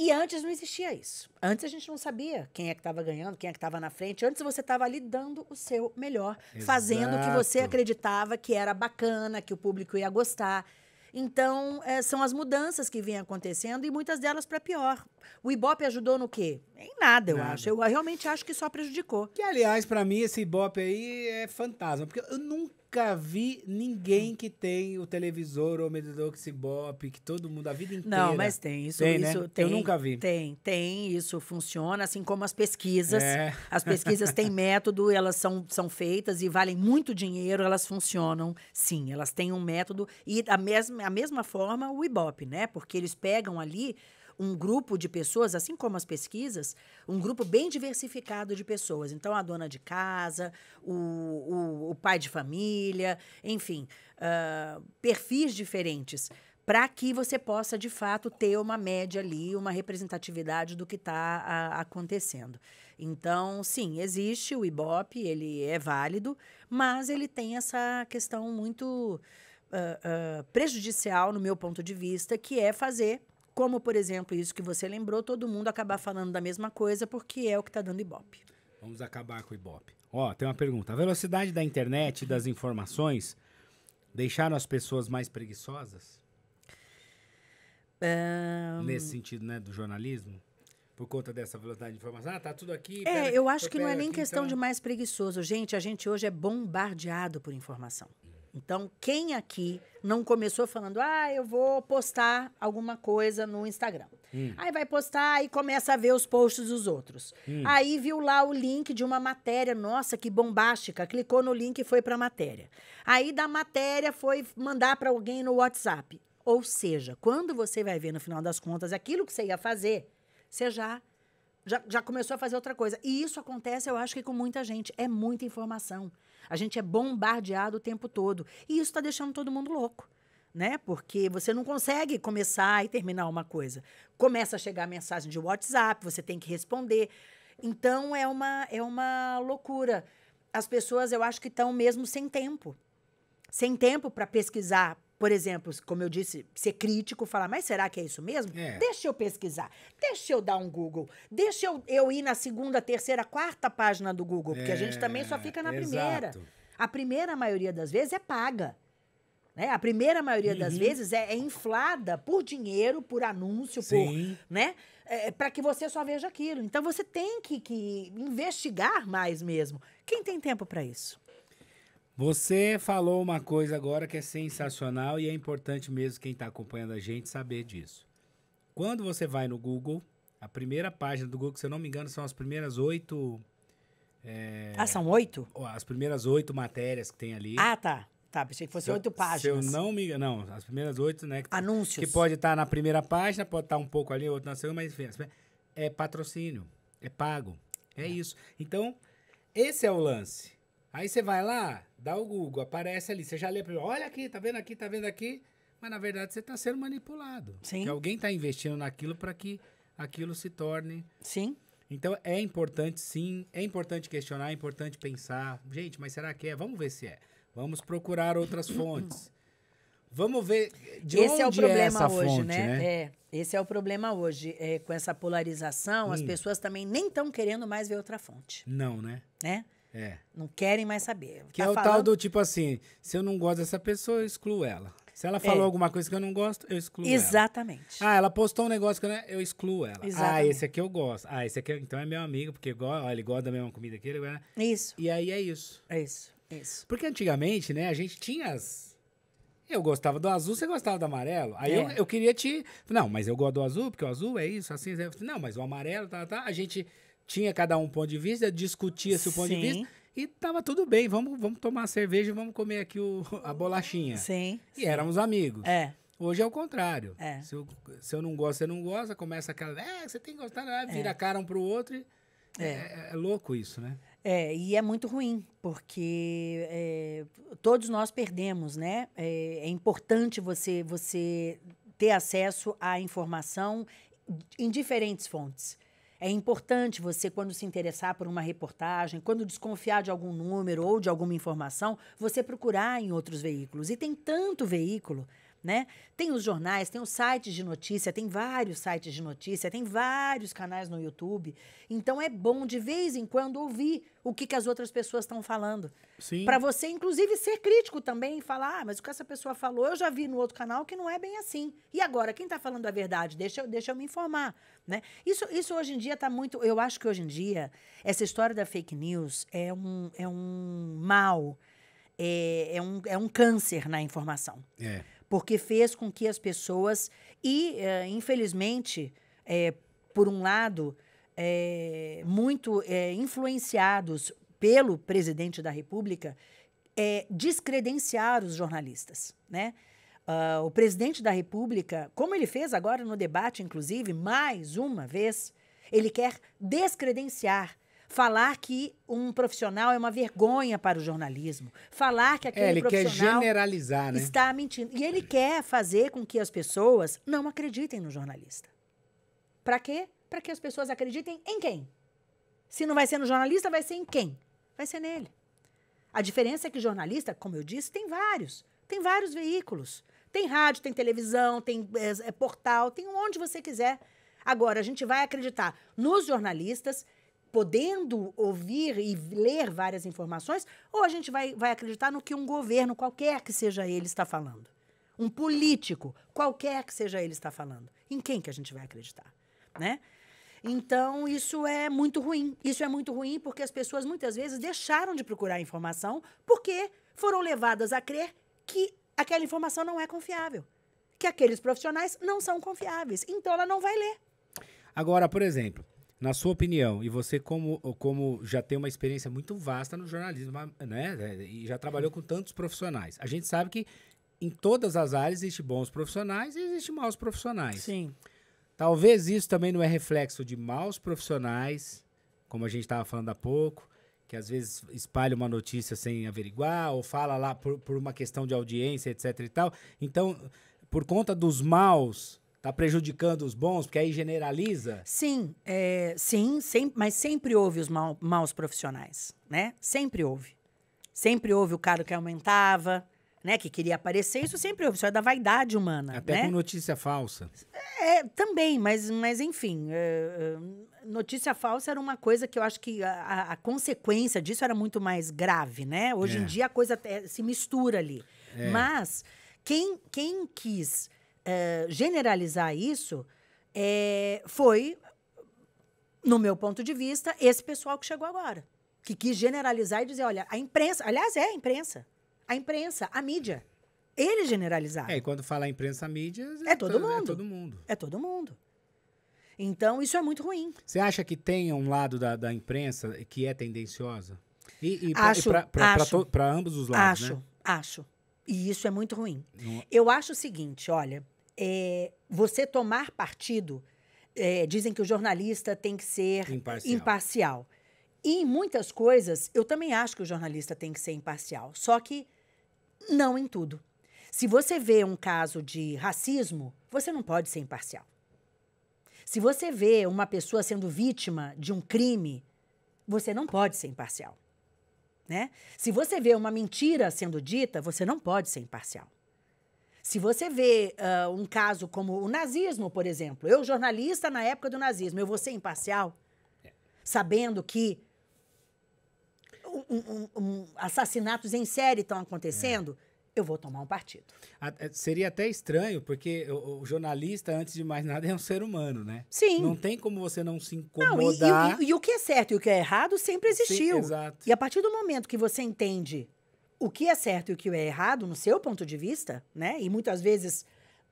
E antes não existia isso. Antes a gente não sabia quem é que estava ganhando, quem é que estava na frente. Antes você estava ali dando o seu melhor, Exato. fazendo o que você acreditava que era bacana, que o público ia gostar. Então, é, são as mudanças que vêm acontecendo e muitas delas para pior. O Ibope ajudou no quê? Em nada, eu nada. acho. Eu realmente acho que só prejudicou. Que, aliás, para mim, esse Ibope aí é fantasma. Porque eu nunca nunca vi ninguém que tem o televisor ou o medidor que se bope, que todo mundo, a vida inteira. Não, mas tem isso. Tem, isso né? tem, Eu nunca vi. Tem, tem, isso funciona, assim como as pesquisas. É. As pesquisas têm (laughs) método, elas são, são feitas e valem muito dinheiro, elas funcionam, sim, elas têm um método. E a mesma, a mesma forma o Ibope, né? Porque eles pegam ali um grupo de pessoas, assim como as pesquisas, um grupo bem diversificado de pessoas. Então, a dona de casa, o, o, o pai de família, enfim, uh, perfis diferentes, para que você possa, de fato, ter uma média ali, uma representatividade do que está acontecendo. Então, sim, existe o IBOP, ele é válido, mas ele tem essa questão muito. Uh, uh, prejudicial, no meu ponto de vista, que é fazer como, por exemplo, isso que você lembrou, todo mundo acabar falando da mesma coisa porque é o que está dando Ibope. Vamos acabar com o Ibope. Ó, tem uma pergunta. A velocidade da internet e das informações deixaram as pessoas mais preguiçosas? Um... Nesse sentido, né, do jornalismo? por conta dessa velocidade de informação. Ah, tá tudo aqui. É, pera, eu acho que não é nem aqui, questão então... de mais preguiçoso. Gente, a gente hoje é bombardeado por informação. Então, quem aqui não começou falando, ah, eu vou postar alguma coisa no Instagram? Hum. Aí vai postar e começa a ver os posts dos outros. Hum. Aí viu lá o link de uma matéria, nossa, que bombástica. Clicou no link e foi para a matéria. Aí da matéria foi mandar para alguém no WhatsApp. Ou seja, quando você vai ver no final das contas aquilo que você ia fazer, você já já, já começou a fazer outra coisa. E isso acontece, eu acho que com muita gente. É muita informação. A gente é bombardeado o tempo todo. E isso está deixando todo mundo louco. Né? Porque você não consegue começar e terminar uma coisa. Começa a chegar mensagem de WhatsApp, você tem que responder. Então é uma, é uma loucura. As pessoas, eu acho que estão mesmo sem tempo. Sem tempo para pesquisar, por exemplo, como eu disse, ser crítico, falar, mas será que é isso mesmo? É. Deixa eu pesquisar, deixa eu dar um Google, deixa eu, eu ir na segunda, terceira, quarta página do Google, porque é, a gente é, também só fica na primeira. Exato. A primeira maioria das vezes é paga. Né? A primeira maioria uhum. das vezes é, é, inflada por dinheiro, por anúncio, Sim. por. Né? É, é para que você só veja aquilo. Então você tem que, que investigar mais mesmo. Quem tem tempo para isso? Você falou uma coisa agora que é sensacional e é importante mesmo quem está acompanhando a gente saber disso. Quando você vai no Google, a primeira página do Google, se eu não me engano, são as primeiras oito. É... Ah, são oito? As primeiras oito matérias que tem ali. Ah, tá. Tá, pensei que fosse oito páginas. Se eu não me engano, não, as primeiras oito, né? Que, Anúncios. Que pode estar tá na primeira página, pode estar tá um pouco ali, outro na segunda, mas enfim, é patrocínio, é pago, é, é isso. Então, esse é o lance. Aí você vai lá, dá o Google, aparece ali, você já lê, olha aqui, tá vendo aqui, tá vendo aqui, mas na verdade você está sendo manipulado. Sim. Que alguém está investindo naquilo para que aquilo se torne. Sim. Então é importante, sim, é importante questionar, é importante pensar. Gente, mas será que é? Vamos ver se é. Vamos procurar outras fontes. Vamos ver de esse é onde é o problema é essa hoje, fonte, né? né? É, esse é o problema hoje. É, com essa polarização, hum. as pessoas também nem estão querendo mais ver outra fonte. Não, né? Né? É. Não querem mais saber. Tá que tá é o falando... tal do tipo assim: se eu não gosto dessa pessoa, eu excluo ela. Se ela é. falou é. alguma coisa que eu não gosto, eu excluo Exatamente. Ela. Ah, ela postou um negócio que eu, não... É, eu excluo ela. Ah, Exatamente. Ah, esse aqui eu gosto. Ah, esse aqui é, então é meu amigo, porque ó, ele gosta da mesma comida que ele. Né? Isso. E aí é isso. É isso. Isso. Porque antigamente, né, a gente tinha as. Eu gostava do azul, você gostava do amarelo. Aí é. eu, eu queria te. Não, mas eu gosto do azul, porque o azul é isso, assim. Não, mas o amarelo, tá, tá. A gente tinha cada um ponto de vista, discutia seu ponto Sim. de vista e tava tudo bem, vamos, vamos tomar cerveja e vamos comer aqui o, (laughs) a bolachinha. Sim. E sim. éramos amigos. É. Hoje é o contrário. É. Se, eu, se eu não gosto, você não gosta, começa aquela. É, você tem que gostar, né? é. vira a cara um pro outro. E, é. É, é. é. louco isso, né? É, e é muito ruim, porque todos nós perdemos, né? É, importante você, você ter acesso à informação em diferentes fontes. É importante você, quando se interessar por uma reportagem, quando desconfiar de algum número ou de alguma informação, você procurar em outros veículos. E tem tanto veículo né? Tem os jornais, tem os sites de notícia, tem vários sites de notícia, tem vários canais no YouTube. Então é bom de vez em quando ouvir o que, que as outras pessoas estão falando. Sim. Para você, inclusive, ser crítico também e falar, ah, mas o que essa pessoa falou, eu já vi no outro canal que não é bem assim. E agora, quem está falando a verdade? Deixa, deixa eu me informar, né? Isso, isso hoje em dia está muito... Eu acho que hoje em dia, essa história da fake news é um, é um mal, é, é, um, é um câncer na informação. É porque fez com que as pessoas e uh, infelizmente é, por um lado é, muito é, influenciados pelo presidente da República descredenciar os jornalistas, né? Uh, o presidente da República, como ele fez agora no debate, inclusive, mais uma vez, ele quer descredenciar Falar que um profissional é uma vergonha para o jornalismo. Falar que aquele é, ele profissional quer generalizar, né? está mentindo. E ele quer fazer com que as pessoas não acreditem no jornalista. Para quê? Para que as pessoas acreditem em quem? Se não vai ser no jornalista, vai ser em quem? Vai ser nele. A diferença é que jornalista, como eu disse, tem vários. Tem vários veículos. Tem rádio, tem televisão, tem é, é portal, tem onde você quiser. Agora, a gente vai acreditar nos jornalistas podendo ouvir e ler várias informações, ou a gente vai, vai acreditar no que um governo, qualquer que seja ele, está falando. Um político, qualquer que seja ele, está falando. Em quem que a gente vai acreditar? Né? Então, isso é muito ruim. Isso é muito ruim porque as pessoas muitas vezes deixaram de procurar informação porque foram levadas a crer que aquela informação não é confiável, que aqueles profissionais não são confiáveis. Então, ela não vai ler. Agora, por exemplo, na sua opinião, e você como, como já tem uma experiência muito vasta no jornalismo, né? E já trabalhou com tantos profissionais. A gente sabe que em todas as áreas existem bons profissionais e existem maus profissionais. Sim. Talvez isso também não é reflexo de maus profissionais, como a gente estava falando há pouco, que às vezes espalha uma notícia sem averiguar, ou fala lá por, por uma questão de audiência, etc e tal. Então, por conta dos maus Tá prejudicando os bons, porque aí generaliza? Sim, é, sim, sem, mas sempre houve os mal, maus profissionais, né? Sempre houve. Sempre houve o cara que aumentava, né? Que queria aparecer, isso sempre houve, isso é da vaidade humana. Até né? com notícia falsa. É, também, mas, mas enfim. É, é notícia falsa era uma coisa que eu acho que a, a consequência disso era muito mais grave, né? Hoje é. em dia a coisa se mistura ali. É. Mas quem, quem quis eh, generalizar isso, é, foi, no meu ponto de vista, esse pessoal que chegou agora, que quis generalizar e dizer, olha, a imprensa, aliás, é a imprensa, a imprensa, a mídia, eles generalizaram. É, e quando fala imprensa, a mídia... É, é, todo é mundo. É todo mundo. É todo mundo. Então, isso é muito ruim. Você acha que tem um lado da, da imprensa que é tendenciosa? E, e para ambos os lados, acho, né? Acho, acho. E isso é muito ruim. Não. É? Eu acho o seguinte, olha, é, você tomar partido, é, dizem que o jornalista tem que ser imparcial. imparcial. E em muitas coisas, eu também acho que o jornalista tem que ser imparcial. Só que não em tudo. Se você vê um caso de racismo, você não pode ser imparcial. Se você vê uma pessoa sendo vítima de um crime, você não pode ser imparcial. Né? Se você vê uma mentira sendo dita, você não pode ser imparcial. Se você vê uh, um caso como o nazismo, por exemplo, eu, jornalista na época do nazismo, eu vou ser imparcial, é. sabendo que um, um, um, assassinatos em série estão acontecendo. É eu vou tomar um partido. É, seria até estranho, porque o, o, jornalista, antes de mais nada, é um ser humano, né? Sim. Não tem como você não se incomodar. Não, e, e, e, e o que é certo e o que é errado sempre existiu. Sim, exato. E a partir do momento que você entende o que é certo e o que é errado, no seu ponto de vista, né? E muitas vezes,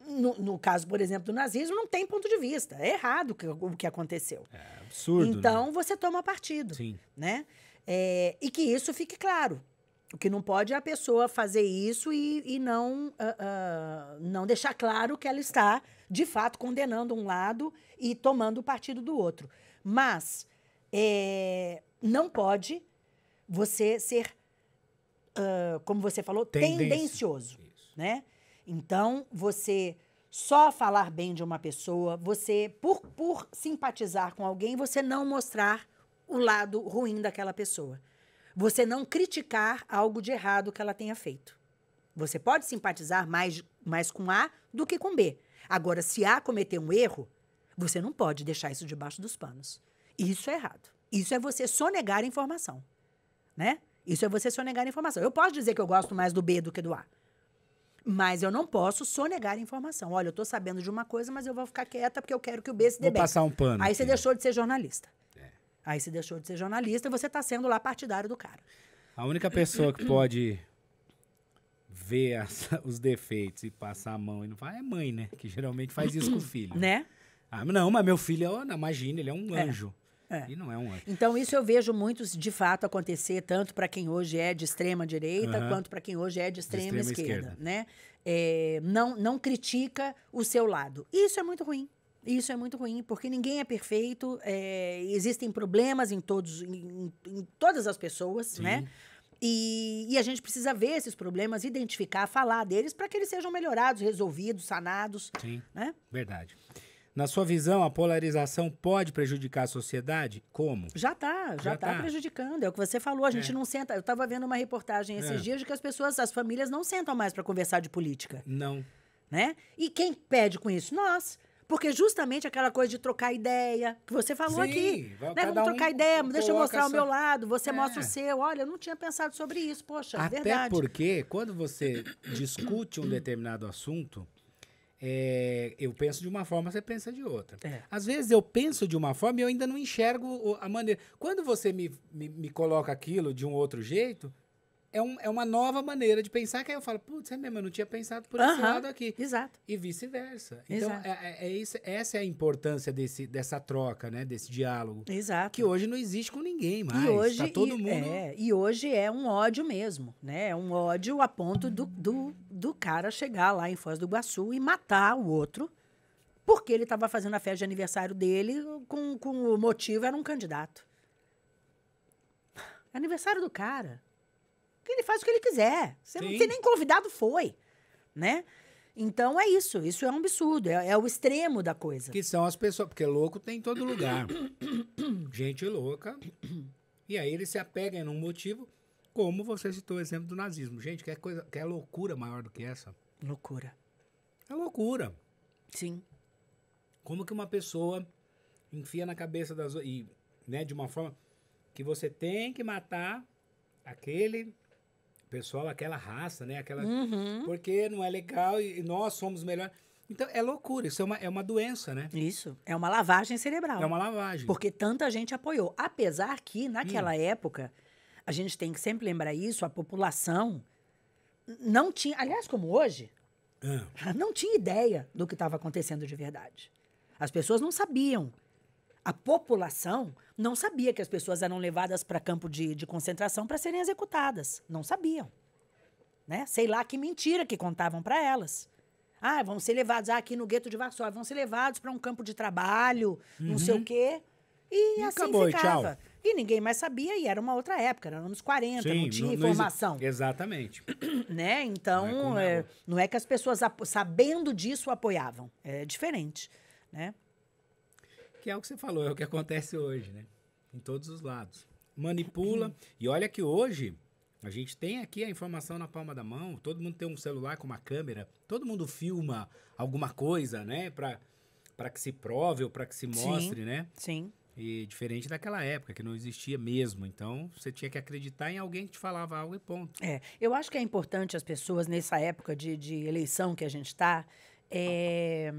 no, no caso, por exemplo, do nazismo, não tem ponto de vista. É errado o que, o que aconteceu. É absurdo. Então, né? você toma partido. Sim. Né? É, e que isso fique claro. O que não pode é a pessoa fazer isso e, e não, uh, uh, não deixar claro que ela está, de fato, condenando um lado e tomando o partido do outro. Mas é, não pode você ser uh, como você falou, Tendência. tendencioso. Isso. Né? Então, você só falar bem de uma pessoa, você, por, por simpatizar com alguém, você não mostrar o lado ruim daquela pessoa. Você não criticar algo de errado que ela tenha feito. Você pode simpatizar mais, mais com A do que com B. Agora, se A cometer um erro, você não pode deixar isso debaixo dos panos. Isso é errado. Isso é você sonegar informação, né? Isso é você sonegar informação. Eu posso dizer que eu gosto mais do B do que do A. Mas eu não posso sonegar informação. Olha, eu estou sabendo de uma coisa, mas eu vou ficar quieta porque eu quero que o B se dê Vou bem. passar um pano. Aí aqui. você deixou de ser jornalista. É. Aí você deixou de ser jornalista e você está sendo lá partidário do cara. A única pessoa que pode ver as, (laughs) os defeitos e passar a mão e não falar é mãe, né? Que geralmente faz isso com o filho. Né? Ah, não, mas meu filho, é, imagina, ele é um é. anjo. É. E não é um anjo. Então, isso eu vejo muitos de fato acontecer, tanto para quem hoje é de extrema direita, uhum. quanto para quem hoje é de extrema, de extrema esquerda, esquerda, Né? É, não, não critica o seu lado. Isso é muito ruim. Isso é muito ruim, porque ninguém é perfeito, é, existem problemas em, todos, em, em todas as pessoas, Sim. né? E, e, a gente precisa ver esses problemas, identificar, falar deles para que eles sejam melhorados, resolvidos, sanados. Sim. Né? Verdade. Na sua visão, a polarização pode prejudicar a sociedade? Como? Já está, já está tá prejudicando. É o que você falou, a gente é. não senta. Eu estava vendo uma reportagem esses é. dias de que as pessoas, as famílias não sentam mais para conversar de política. Não. Né? E quem pede com isso? Nós. Porque justamente aquela coisa de trocar ideia, que você falou Sim, aqui. né? Vamos trocar um, ideia, um, deixa eu mostrar o meu lado, você é. mostra o seu. Olha, eu não tinha pensado sobre isso, poxa, Até verdade. Até porque, quando você discute um determinado assunto, é, eu penso de uma forma, você pensa de outra. É. Às vezes eu penso de uma forma e eu ainda não enxergo a maneira. Quando você me, me, me coloca aquilo de um outro jeito, é, um, é uma nova maneira de pensar que aí eu falo, putz, é mesmo, eu não tinha pensado por esse lado aqui. Exato. E vice-versa. Então, é, é, é, isso, essa é a importância desse, dessa troca, né? Desse diálogo. Exato. Que hoje não existe com ninguém mais. Tá e hoje, tá todo e, mundo... É, e hoje é um ódio mesmo, né? É um ódio a ponto do, do, do cara chegar lá em Foz do Iguaçu e matar o outro porque ele estava fazendo a festa de aniversário dele com, com o motivo era um candidato. Aniversário do cara que ele faz o que ele quiser. Você não tem nem convidado foi, né? Então é isso, isso é um absurdo, é, é, o extremo da coisa. Que são as pessoas, porque louco tem em todo lugar. (coughs) Gente louca. E aí eles se apegam em um motivo, como você citou o exemplo do nazismo. Gente, quer, coisa, quer loucura maior do que essa? Loucura. É loucura. Sim. Como que uma pessoa enfia na cabeça das e, né, de uma forma que você tem que matar aquele pessoal, aquela raça, né? Aquela, uhum. Porque não é legal e nós somos melhores. Então é loucura, isso é uma, é uma doença, né? Isso, é uma lavagem cerebral. É uma lavagem. Porque tanta gente apoiou. Apesar que, naquela hum. época, a gente tem que sempre lembrar isso, a população não tinha, aliás, como hoje, não tinha ideia do que estava acontecendo de verdade. As pessoas não sabiam a população não sabia que as pessoas eram levadas para campo de, de concentração para serem executadas. Não sabiam. Né? Sei lá que mentira que contavam para elas. Ah, vão ser levados ah, aqui no gueto de Varsóvia, vão ser levados para um campo de trabalho, uhum. não sei o quê. E, e assim acabou, ficava. Tchau. E ninguém mais sabia, e era uma outra época, era anos 40, Sim, não tinha não, informação. Não exi... Exatamente. (coughs) né? Então, não é, é, é não é que as pessoas, sabendo disso, apoiavam. É diferente, né? Que é o que você falou, é o que acontece hoje, né? Em todos os lados. Manipula. e olha que hoje a gente tem aqui a informação na palma da mão, todo mundo tem um celular com uma câmera, todo mundo filma alguma coisa, né? Para que se prove ou para que se mostre, sim, né? Sim. E diferente daquela época, que não existia mesmo. Então, você tinha que acreditar em alguém que te falava algo e ponto. É, eu acho que é importante as pessoas, nessa época de, de eleição que a gente está, é,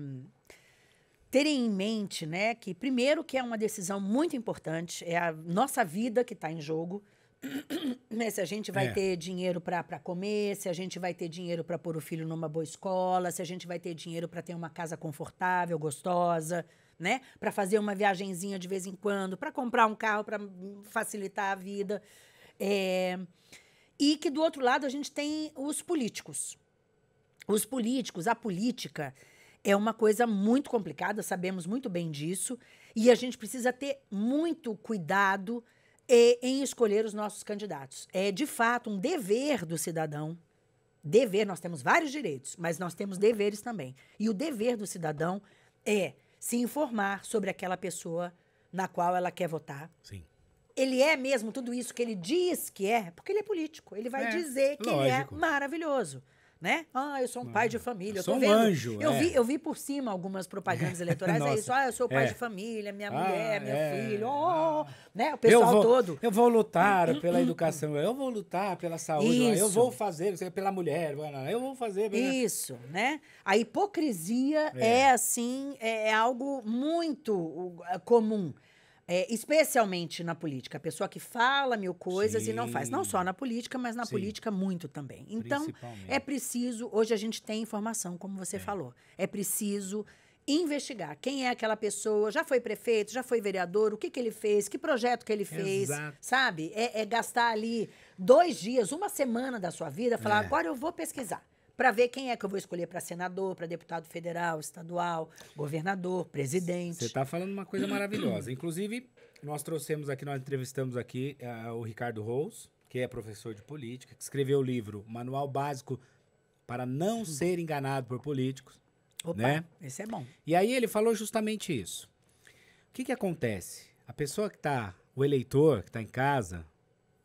terem em mente, né, que primeiro que é uma decisão muito importante, é a nossa vida que está em jogo. (clears throat) né, se a gente vai é. ter dinheiro para comer, se a gente vai ter dinheiro para pôr o filho numa boa escola, se a gente vai ter dinheiro para ter uma casa confortável, gostosa, né? Para fazer uma viagenzinha de vez em quando, para comprar um carro para facilitar a vida. É... E que do outro lado a gente tem os políticos. Os políticos, a política, é uma coisa muito complicada, sabemos muito bem disso, e a gente precisa ter muito cuidado é, em escolher os nossos candidatos. É, de fato, um dever do cidadão. Dever, nós temos vários direitos, mas nós temos deveres também. E o dever do cidadão é se informar sobre aquela pessoa na qual ela quer votar. Sim. Ele é mesmo tudo isso que ele diz que é, porque ele é político. Ele vai é, dizer que lógico. ele é maravilhoso né? Ah, eu sou um pai de família. Eu sou um anjo. Eu, é. vi, eu vi por cima algumas propagandas (laughs) eleitorais. é isso. Ah, eu sou pai é. de família, minha ah, mulher, meu é. filho. Oh, ah. né? O pessoal eu vou, todo. Eu vou lutar (clears throat) pela educação. Eu vou lutar pela saúde. Isso. Eu vou fazer pela mulher. Eu vou fazer. Pela... Isso, né? A hipocrisia é, é assim, é, é algo muito uh, comum. É, especialmente na política. A pessoa que fala mil coisas Sim. e não faz. Não só na política, mas na Sim. política muito também. Então, é preciso. Hoje a gente tem informação, como você é. falou. É preciso investigar quem é aquela pessoa, já foi prefeito, já foi vereador, o que, que ele fez, que projeto que ele fez, Exato. sabe? É, é, gastar ali dois dias, uma semana da sua vida, falar, é. agora eu vou pesquisar para ver quem é que eu vou escolher para senador, para deputado federal, estadual, governador, presidente. Você está falando uma coisa maravilhosa. Inclusive, nós trouxemos aqui, nós entrevistamos aqui uh, o Ricardo Rose, que é professor de política, que escreveu o livro Manual Básico para Não Ser Enganado por Políticos. Opa, né? esse é bom. E aí ele falou justamente isso. O que, que acontece? A pessoa que está, o eleitor que está em casa,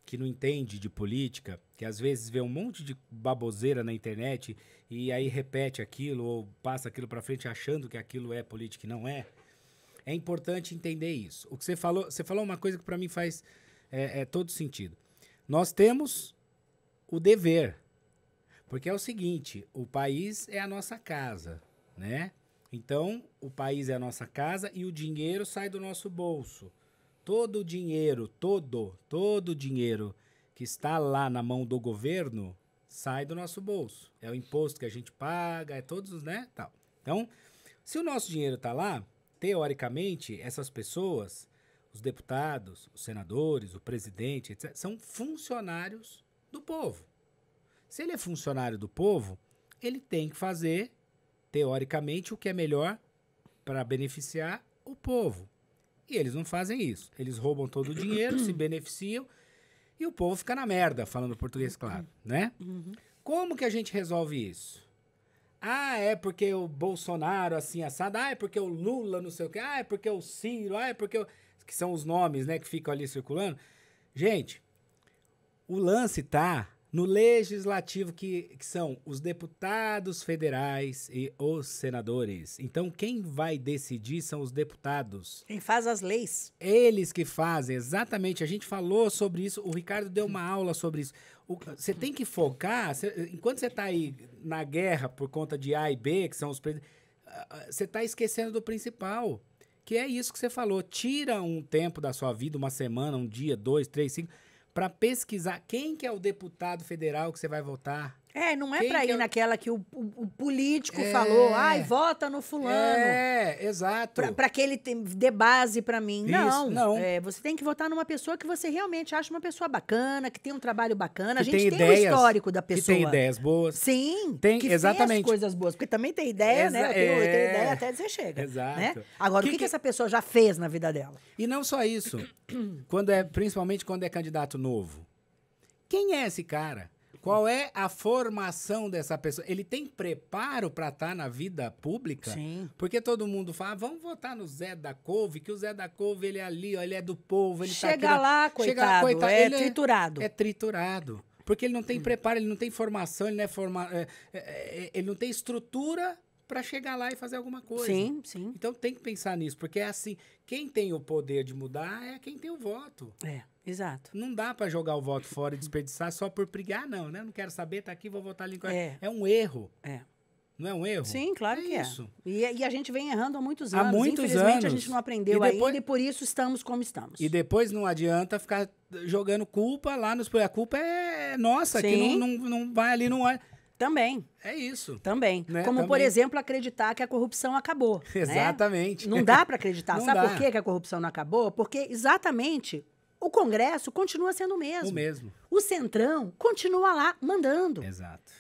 que não entende de política, que às vezes vê um monte de baboseira na internet e aí repete aquilo ou passa aquilo para frente achando que aquilo é política e não é, é importante entender isso. O que você falou, você falou uma coisa que para mim faz é, é, todo sentido. Nós temos o dever, porque é o seguinte: o país é a nossa casa, né? Então, o país é a nossa casa e o dinheiro sai do nosso bolso. Todo o dinheiro, todo, todo o dinheiro que está lá na mão do governo sai do nosso bolso. É o imposto que a gente paga, é todos, né? Tal. Então, se o nosso dinheiro está lá, teoricamente, essas pessoas, os deputados, os senadores, o presidente, etc., são funcionários do povo. Se ele é funcionário do povo, ele tem que fazer, teoricamente, o que é melhor para beneficiar o povo. E eles não fazem isso. Eles roubam todo o dinheiro, se beneficiam e o povo fica na merda, falando português, claro, né? Uhum. Como que a gente resolve isso? Ah, é porque o Bolsonaro, assim, assado. Ah, é porque o Lula, não sei o quê. Ah, é porque o Ciro. Ah, é porque o... Que são os nomes, né, que ficam ali circulando. Gente, o lance tá no legislativo, que, que são os deputados federais e os senadores. Então, quem vai decidir são os deputados. Quem faz as leis. Eles que fazem, exatamente. A gente falou sobre isso, o Ricardo deu uma aula sobre isso. Você tem que focar, cê, enquanto você está aí na guerra por conta de A e B, que são os presidentes ah, ah, você está esquecendo do principal, que é isso que você falou. Tira um tempo da sua vida, uma semana, um dia, dois, três, cinco para pesquisar quem que é o deputado federal que você vai votar, é, não é para pra ir eu... É naquela que o, o, o político é. falou, ai, vota no fulano. É, exato. Pra, que ele te, dê base pra mim. Isso, não, não. É, você tem que votar numa pessoa que você realmente acha uma pessoa bacana, que tem um trabalho bacana. Que a gente tem, tem ideias, um histórico da pessoa. Que tem ideias boas. Sim, tem, que exatamente. coisas boas. Porque também tem ideia, Exa né? Tem, é. ideia até dizer chega. Né? Exato. Né? Agora, que, o que, que essa pessoa já fez na vida dela? E não só isso. quando é, principalmente quando é candidato novo. Quem é esse cara? Qual é a formação dessa pessoa? Ele tem preparo para estar tá na vida pública? Sim. Porque todo mundo fala, ah, vamos votar no Zé da Couve, que o Zé da Couve, ele é ali, ó, ele é do povo, ele tá Chega tá aqui, lá, coitado, Chega lá, coitado, é, é triturado. É, é triturado. Porque ele não tem hum. preparo, ele não tem formação, ele não, é forma, é, é, é ele não tem estrutura para chegar lá e fazer alguma coisa. Sim, sim. Então tem que pensar nisso, porque é assim, quem tem o poder de mudar é quem tem o voto. É. Exato. Não dá para jogar o voto fora e desperdiçar só por brigar, ah, não, né? Não quero saber, tá aqui, vou votar ali. É, é um erro. É. Não é um erro? Sim, claro é que é. isso. é. E, e, a gente vem errando há muitos anos. Há muitos Infelizmente, anos. a gente não aprendeu e depois... ainda e por isso estamos como estamos. E depois não adianta ficar jogando culpa lá nos... A culpa é nossa, Sim. que não, não, não vai ali, não olha... Também. É isso. Também. Né? Como, Também. por exemplo, acreditar que a corrupção acabou. Né? Exatamente. Né? Não dá para (laughs) acreditar. Sabe dá. por que a corrupção não acabou? Porque exatamente o Congresso continua sendo o mesmo. O mesmo. O Centrão continua lá mandando. Exato.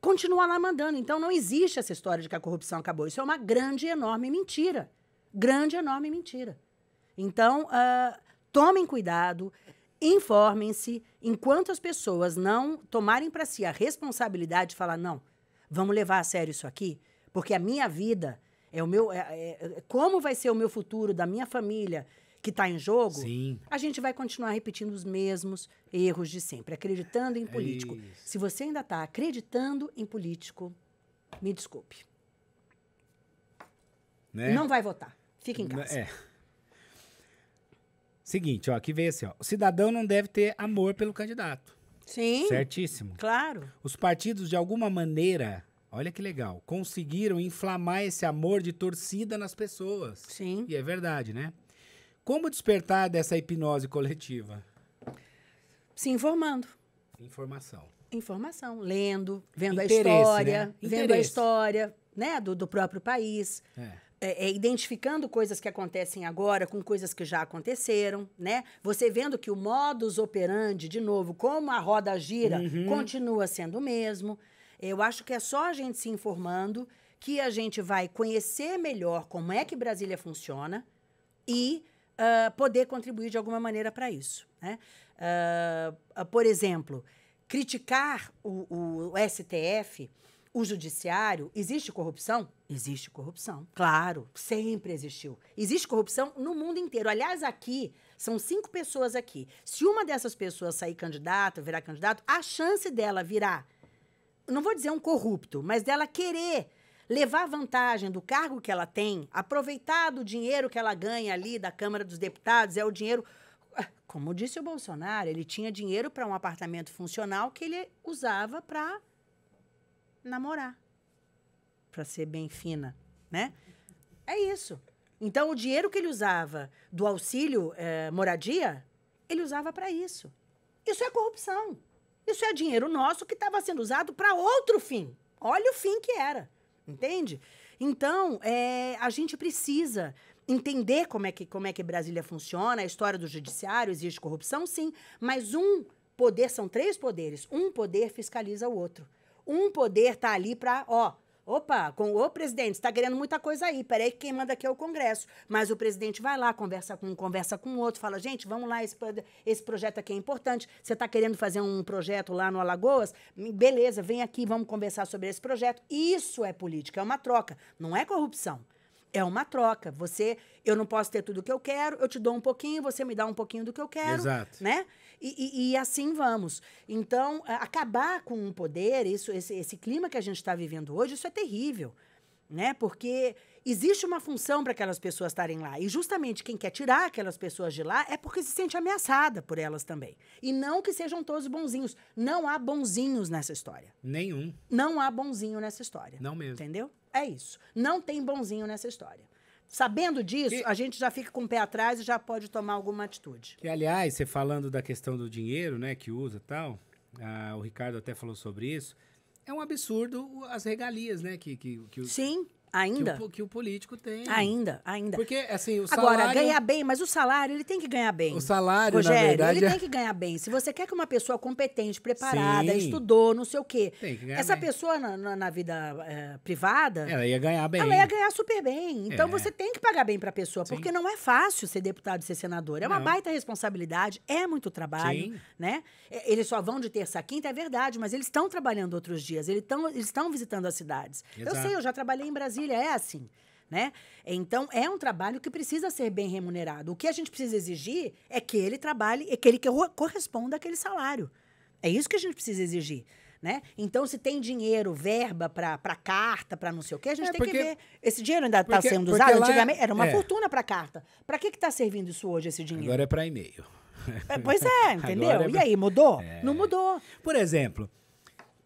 Continua lá mandando. Então não existe essa história de que a corrupção acabou. Isso é uma grande enorme mentira. Grande enorme mentira. Então, uh, tomem cuidado, informem-se. Enquanto as pessoas não tomarem para si a responsabilidade de falar, não, vamos levar a sério isso aqui, porque a minha vida é o meu. É, é, é como vai ser o meu futuro, da minha família, que está em jogo, Sim. a gente vai continuar repetindo os mesmos erros de sempre, acreditando em político. É Se você ainda está acreditando em político, me desculpe. Né? Não vai votar. Fica em casa. É. Seguinte, ó, aqui vê assim, ó. O cidadão não deve ter amor pelo candidato. Sim. Certíssimo. Claro. Os partidos, de alguma maneira, olha que legal, conseguiram inflamar esse amor de torcida nas pessoas. Sim. E é verdade, né? Como despertar dessa hipnose coletiva? Se informando. Informação. Informação, lendo, vendo Interesse, a né? história, né? vendo a história né, do, do próprio país. É. É, é, identificando coisas que acontecem agora com coisas que já aconteceram, né? Você vendo que o modus operandi, de novo, como a roda gira, uhum. continua sendo o mesmo. Eu acho que é só a gente se informando que a gente vai conhecer melhor como é que Brasília funciona e uh, poder contribuir de alguma maneira para isso. Né? Uh, por exemplo, criticar o, o, STF, o judiciário, existe corrupção? Existe corrupção, claro, sempre existiu. Existe corrupção no mundo inteiro. Aliás, aqui são cinco pessoas aqui. Se uma dessas pessoas sair candidata, virar candidato, a chance dela virar, não vou dizer um corrupto, mas dela querer levar vantagem do cargo que ela tem, aproveitar do dinheiro que ela ganha ali da Câmara dos Deputados, é o dinheiro. Ah, como disse o Bolsonaro, ele tinha dinheiro para um apartamento funcional que ele usava para namorar, para ser bem fina, né? É isso. Então, o dinheiro que ele usava do auxílio eh, moradia, ele usava para isso. Isso é corrupção. Isso é dinheiro nosso que estava sendo usado para outro fim. Olha o fim que era entende? Então, é, a gente precisa entender como é, que, como é que Brasília funciona, a história do judiciário, existe corrupção, sim, mas um poder, são três poderes, um poder fiscaliza o outro. Um poder está ali para, ó, Opa, com o presidente, está querendo muita coisa aí. Peraí, que quem manda aqui é o Congresso. Mas o presidente vai lá, conversa com um, conversa com o outro, fala: gente, vamos lá, esse, esse projeto aqui é importante. Você está querendo fazer um projeto lá no Alagoas? Beleza, vem aqui, vamos conversar sobre esse projeto. Isso é política, é uma troca, não é corrupção. É uma troca. Você, eu não posso ter tudo o que eu quero, eu te dou um pouquinho, você me dá um pouquinho do que eu quero, Exato. né? E, e, e assim vamos. Então, acabar com o poder, isso, esse, esse clima que a gente está vivendo hoje, isso é terrível. Né? Porque existe uma função para aquelas pessoas estarem lá. E justamente quem quer tirar aquelas pessoas de lá é porque se sente ameaçada por elas também. E não que sejam todos bonzinhos. Não há bonzinhos nessa história. Nenhum. Não há bonzinho nessa história. Não mesmo. Entendeu? É isso. Não tem bonzinho nessa história. Sabendo disso, e... a gente já fica com o pé atrás e já pode tomar alguma atitude. E, aliás, você falando da questão do dinheiro, né, que usa e tal, o Ricardo até falou sobre isso. É um absurdo as regalias, né, que, que, que Sim. Ainda. Que o, que o político tem. Ainda, ainda. Porque, assim, o salário... Agora, ganhar bem, mas o salário, ele tem que ganhar bem. O salário, Rogério, na verdade... ele tem que ganhar bem. Se você quer que uma pessoa competente, preparada, Sim. estudou, não sei o quê... Tem que ganhar essa bem. pessoa, na, na, na vida é, privada... Ela ia ganhar bem. Ela ia ganhar super bem. Então, é. você tem que pagar bem pra pessoa. Sim. Porque não é fácil ser deputado e ser senador. É uma não. baita responsabilidade, é muito trabalho, Sim. né? Eles só vão de terça a quinta, é verdade. Mas eles estão trabalhando outros dias. Eles estão eles visitando as cidades. Exato. Eu sei, eu já trabalhei em Brasília família é assim. Né? Então é um trabalho que precisa ser bem remunerado. O que a gente precisa exigir é que ele trabalhe e que ele corresponda àquele salário. É isso que a gente precisa exigir. Né? Então, se tem dinheiro, verba para carta, para não sei o quê, a gente é, tem porque, que ver. Esse dinheiro ainda está sendo usado? Antigamente era uma é. fortuna para carta. Para que está servindo isso hoje, esse dinheiro? Agora é para e-mail. É, pois é, (laughs) entendeu? É pra... E aí, mudou? É. Não mudou. Por exemplo,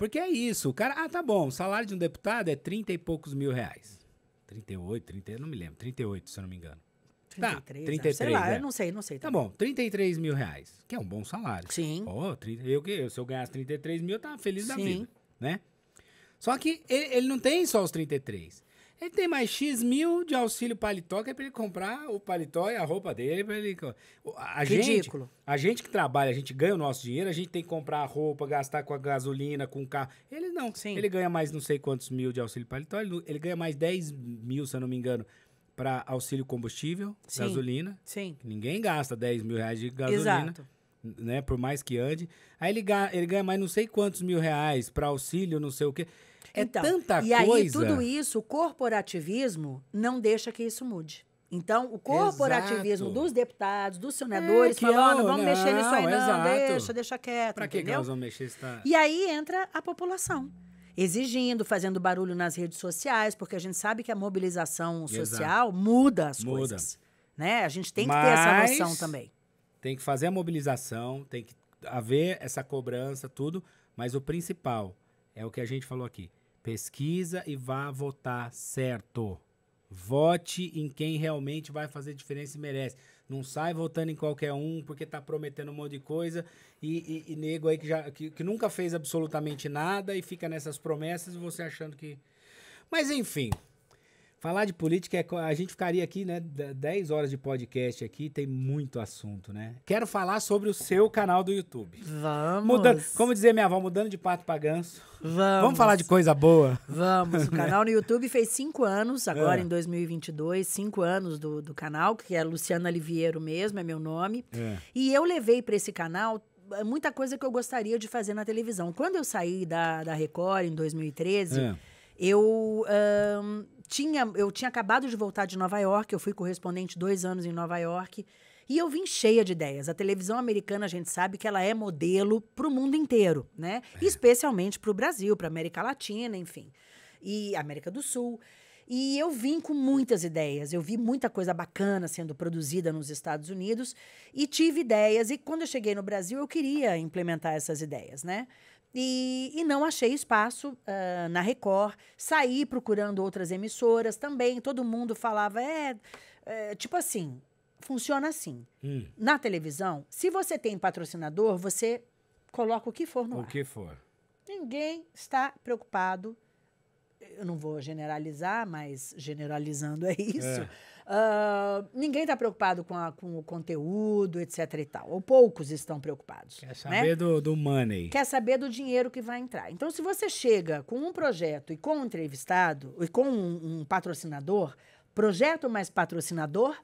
porque é isso, o cara, ah, tá bom, o salário de um deputado é 30 e poucos mil reais. 38, 30, não me lembro, 38, se eu não me engano. 33, tá, 33 é, sei lá, é. eu não sei, não sei. Tá, tá bom, 33 mil reais, que é um bom salário. Sim. Oh, 30, eu, se eu ganhasse 33 mil, eu tava feliz da vida, né? Só que ele, ele não tem só os 33. Ele tem mais X mil de auxílio paletó, que é pra ele comprar o paletó e a roupa dele. Pra ele... a Ridículo. Gente, a gente que trabalha, a gente ganha o nosso dinheiro, a gente tem que comprar a roupa, gastar com a gasolina, com o carro. Ele não. Sim. Ele ganha mais não sei quantos mil de auxílio paletó, ele, ele ganha mais 10 mil, se eu não me engano para auxílio combustível, sim, gasolina. Sim. Ninguém gasta 10 mil reais de gasolina. Exato. Né, por mais que ande. Aí ele, ga ele ganha mais não sei quantos mil reais para auxílio, não sei o quê. É então, tanta e coisa. E aí, tudo isso, o corporativismo não deixa que isso mude. Então, o corporativismo exato. dos deputados, dos é, senadores, é, falando, vamos não, mexer nisso aí, não, exato. deixa, deixa quieto. Pra que, que elas vão mexer está... E aí entra a população. Exigindo, fazendo barulho nas redes sociais, porque a gente sabe que a mobilização social exato. muda as muda. coisas. Né? A gente tem que Mas, ter essa noção também. Tem que fazer a mobilização, tem que haver essa cobrança, tudo. Mas o principal é o que a gente falou aqui Pesquisa e vá votar certo. Vote em quem realmente vai fazer diferença e merece. Não sai votando em qualquer um porque tá prometendo um monte de coisa e, e, e nego aí que, já, que, que nunca fez absolutamente nada e fica nessas promessas e você achando que. Mas enfim, Falar de política, é, a gente ficaria aqui, né? 10 horas de podcast aqui, tem muito assunto, né? Quero falar sobre o seu canal do YouTube. Vamos! Mudando, como dizer minha avó, mudando de pato pra ganso. Vamos! Vamos falar de coisa boa? Vamos! O canal no YouTube fez cinco anos, agora é. em 2022, cinco anos do, do canal, que é Luciana Liviero mesmo, é meu nome. É. E eu levei para esse canal é, muita coisa que eu gostaria de fazer na televisão. Quando eu saí da, da Record em 2013, é. eu... Um, tinha, eu tinha acabado de voltar de Nova York, eu fui correspondente dois anos em Nova York. E eu vim cheia de ideias. A televisão americana, a gente sabe que ela é modelo para o mundo inteiro, né? É. Especialmente para o Brasil, para América Latina, enfim, e América do Sul. E eu vim com muitas ideias. Eu vi muita coisa bacana sendo produzida nos Estados Unidos e tive ideias. E quando eu cheguei no Brasil, eu queria implementar essas ideias, né? E, e, não achei espaço uh, na Record. Saí procurando outras emissoras também. Todo mundo falava, é, é tipo assim, funciona assim. Hum. Na televisão, se você tem patrocinador, você coloca o que for no o ar. O que for. Ninguém está preocupado. Eu não vou generalizar, mas generalizando é (laughs) isso. É. Uh, ninguém está preocupado com, a, com, o conteúdo, etc. e tal. Ou poucos estão preocupados. Quer né? saber né? do, do money. Quer saber do dinheiro que vai entrar. Então, se você chega com um projeto e com um entrevistado, e com um, um patrocinador, projeto mais patrocinador,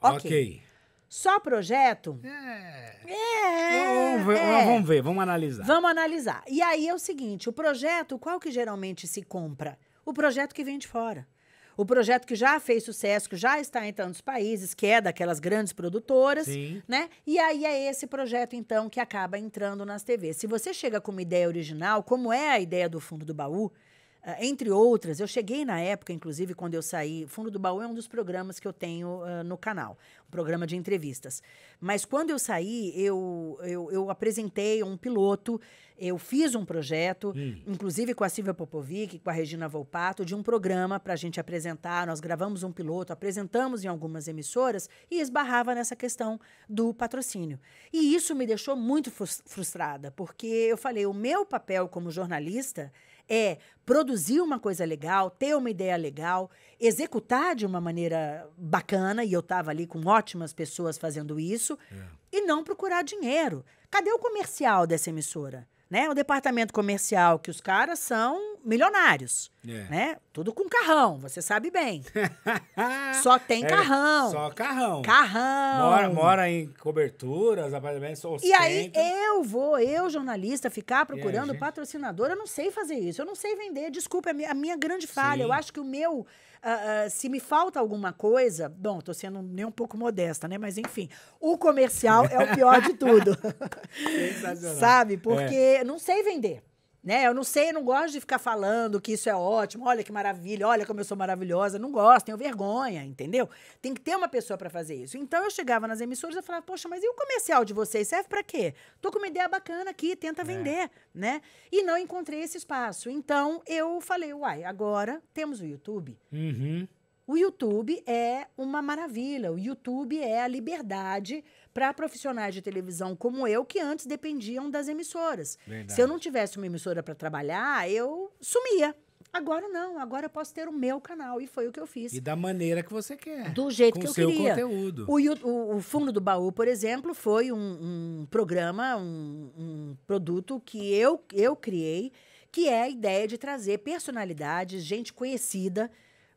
ok. okay. Só projeto? É. É, vamos ver, é. vamos ver, vamos analisar. Vamos analisar. E aí é o seguinte: o projeto, qual que geralmente se compra? O projeto que vem de fora. O projeto que já fez sucesso, que já está em tantos países, que é daquelas grandes produtoras, Sim. né? E aí é esse projeto, então, que acaba entrando nas TVs. Se você chega com uma ideia original, como é a ideia do fundo do baú, eh, entre outras, eu cheguei na época, inclusive, quando eu saí. Fundo do Baú é um dos programas que eu tenho uh, no canal programa de entrevistas. Mas quando eu saí, eu, eu, eu apresentei um piloto, eu fiz um projeto, hum. inclusive com a Silvia Popovic, com a Regina Volpato, de um programa para a gente apresentar. Nós gravamos um piloto, apresentamos em algumas emissoras e esbarrava nessa questão do patrocínio. E isso me deixou muito frustrada, porque eu falei, o meu papel como jornalista é produzir uma coisa legal, ter uma ideia legal, executar de uma maneira bacana, e eu estava ali com ótimas pessoas fazendo isso, é. e não procurar dinheiro. Cadê o comercial dessa emissora? Né? O departamento comercial, que os caras são milionários, é. né? Tudo com carrão, você sabe bem. (laughs) só tem é, carrão. É, só carrão. Carrão. Mora, mora em coberturas, apartamentos, E aí eu vou, eu jornalista, ficar procurando patrocinador, eu não sei fazer isso, eu não sei vender, desculpa, a minha, a minha grande falha, Sim. eu acho que o meu... Uh, uh, se me falta alguma coisa, bom, tô sendo nem um pouco modesta, né? Mas enfim, o comercial é o pior de tudo. (laughs) (laughs) Sabe? Porque é. não sei vender. Né? Eu não sei, eu não gosto de ficar falando que isso é ótimo, olha que maravilha, olha como eu sou maravilhosa. Não gosto, tenho vergonha, entendeu? Tem que ter uma pessoa para fazer isso. Então eu chegava nas emissoras e falava, poxa, mas e o comercial de vocês? Serve para quê? Tô com uma ideia bacana aqui, tenta é. vender, né? E não encontrei esse espaço. Então eu falei, uai, agora temos o YouTube. Uhum. O YouTube é uma maravilha. O YouTube é a liberdade para profissionais de televisão como eu, que antes dependiam das emissoras. Verdade. Se eu não tivesse uma emissora para trabalhar, eu sumia. Agora não, agora eu posso ter o meu canal. E foi o que eu fiz. E da maneira que você quer. Do jeito que eu seu queria. Conteúdo. O, o, o Fundo do Baú, por exemplo, foi um, um programa, um, um produto que eu, eu criei, que é a ideia de trazer personalidades, gente conhecida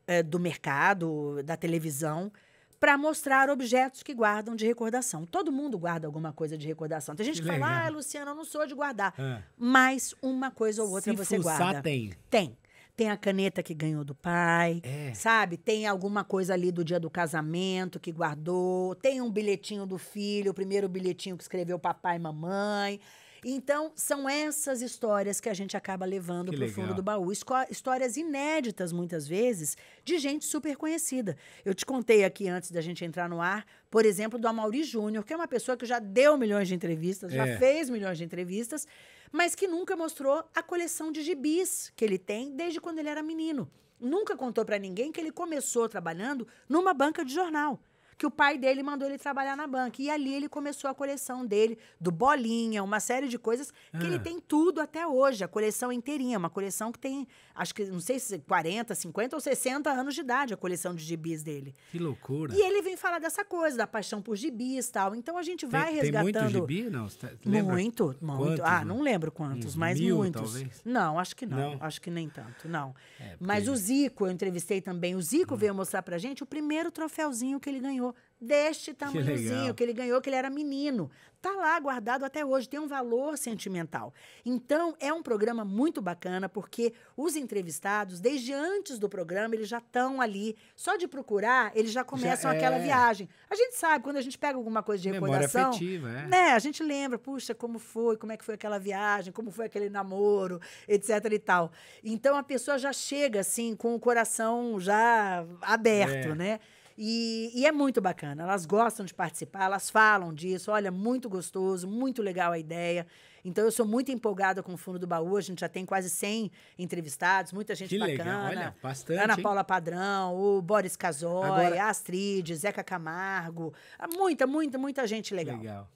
eh, do mercado, da televisão, para mostrar objetos que guardam de recordação. Todo mundo guarda alguma coisa de recordação. Tem gente que, que fala, ah, Luciana, eu não sou de guardar. É. Mas uma coisa ou outra Se você fuçar, guarda. tem. Tem. Tem a caneta que ganhou do pai, é. sabe? Tem alguma coisa ali do dia do casamento que guardou. Tem um bilhetinho do filho, o primeiro bilhetinho que escreveu papai e mamãe. Então, são essas histórias que a gente acaba levando para o fundo do baú. Histórias inéditas, muitas vezes, de gente super conhecida. Eu te contei aqui antes da gente entrar no ar, por exemplo, do Amaury Júnior, que é uma pessoa que já deu milhões de entrevistas, é. já fez milhões de entrevistas, mas que nunca mostrou a coleção de gibis que ele tem desde quando ele era menino. Nunca contou para ninguém que ele começou trabalhando numa banca de jornal que o pai dele mandou ele trabalhar na banca. E ali ele começou a coleção dele, do bolinha, uma série de coisas que ah. ele é. tem tudo até hoje, a coleção inteirinha, uma coleção que tem, acho que, não sei se 40, 50 ou 60 anos de idade, a coleção de gibis dele. Que loucura. E ele vem falar dessa coisa, da paixão por gibis e tal. Então a gente vai tem, resgatando. Tem muito gibi? Não, tá- muito, muito. ah, né? não lembro quantos, mas mil, muitos. Talvez? Não, acho que não, não, Acho que nem tanto, não. É, porque... Mas o Zico, eu entrevistei também. O Zico hum. veio mostrar pra gente o primeiro troféuzinho que ele ganhou ganhou deste tamanhozinho que, que, ele ganhou, que ele era menino. Tá lá guardado até hoje, tem um valor sentimental. Então, é um programa muito bacana, porque os entrevistados, desde antes do programa, eles já estão ali. Só de procurar, eles já começam já, é... aquela viagem. A gente sabe, quando a gente pega alguma coisa de Memória recordação. Afetiva, é. né, a gente lembra, puxa, como foi, como é que foi aquela viagem, como foi aquele namoro, etc. e tal. Então a pessoa já chega assim, com o coração já aberto, é. né? E, e, é muito bacana. Elas gostam de participar, elas falam disso. Olha, muito gostoso, muito legal a ideia. Então, eu sou muito empolgada com o Fundo do Baú. A gente já tem quase 100 entrevistados, muita gente que bacana. Legal. Olha, bastante. Ana hein? Paula Padrão, o Boris Casoy, Agora... a Astrid, Zeca Camargo. Ah, muita, muita, muita gente legal. Legal.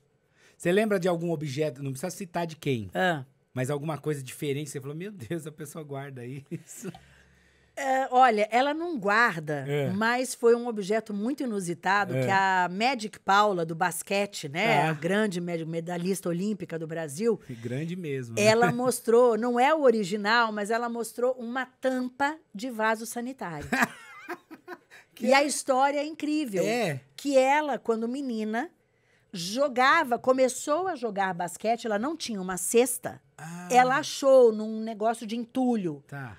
Você lembra de algum objeto? Não precisa citar de quem. Ah. Mas alguma coisa diferente, você falou, meu Deus, a pessoa guarda isso. (laughs) É, olha, ela não guarda, é. mas foi um objeto muito inusitado é. que a Magic Paula do basquete, né, ah. a grande medalhista olímpica do Brasil, que grande mesmo. Né? Ela (laughs) mostrou, não é o original, mas ela mostrou uma tampa de vaso sanitário. que... (laughs) E a história é incrível, é. que ela quando menina jogava, começou a jogar basquete, ela não tinha uma cesta. Ah. Ela achou num negócio de entulho. Tá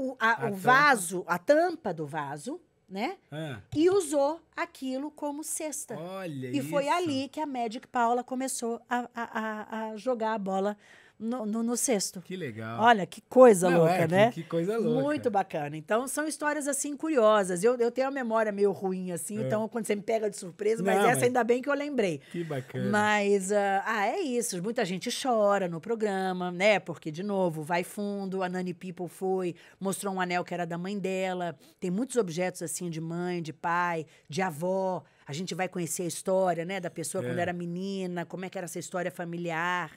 o, a, a o vaso, a tampa do vaso, né? Ah. E usou aquilo como cesta. Olha e isso. foi ali que a Magic Paula começou a, a, a, jogar a bola no, no, no cesto. Que legal. Olha, que coisa Não, louca, é, né? Que, que, coisa louca. Muito bacana. Então, são histórias assim curiosas. Eu, eu tenho uma memória meio ruim, assim, é. então quando você me pega de surpresa, mas essa ainda bem que eu lembrei. Que bacana. Mas, uh, ah, é isso. Muita gente chora no programa, né? Porque, de novo, vai fundo. A Nani People foi, mostrou um anel que era da mãe dela. Tem muitos objetos assim de mãe, de pai, de avó. A gente vai conhecer a história, né, da pessoa é. quando era menina, como é que era essa história familiar.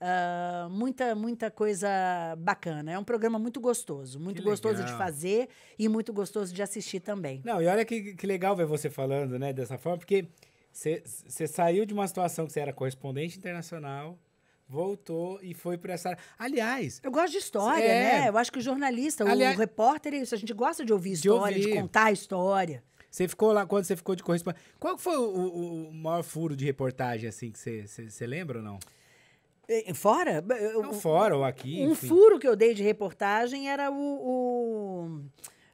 Uh, muita, muita coisa bacana. É um programa muito gostoso. Muito que gostoso legal. de fazer e muito gostoso de assistir também. Não, e olha que, que legal ver você falando, né, dessa forma, porque você saiu de uma situação que você era correspondente internacional, voltou e foi para essa. Aliás. Eu gosto de história, é... né? Eu acho que o jornalista, Aliás... o repórter é isso. A gente gosta de ouvir história, de, ouvir. de contar a história. Você ficou lá quando você ficou de correspondente. Qual foi o, o, o, maior furo de reportagem, assim, que você lembra ou não? É, fora? fora ou aqui. Um enfim. furo que eu dei de reportagem era o,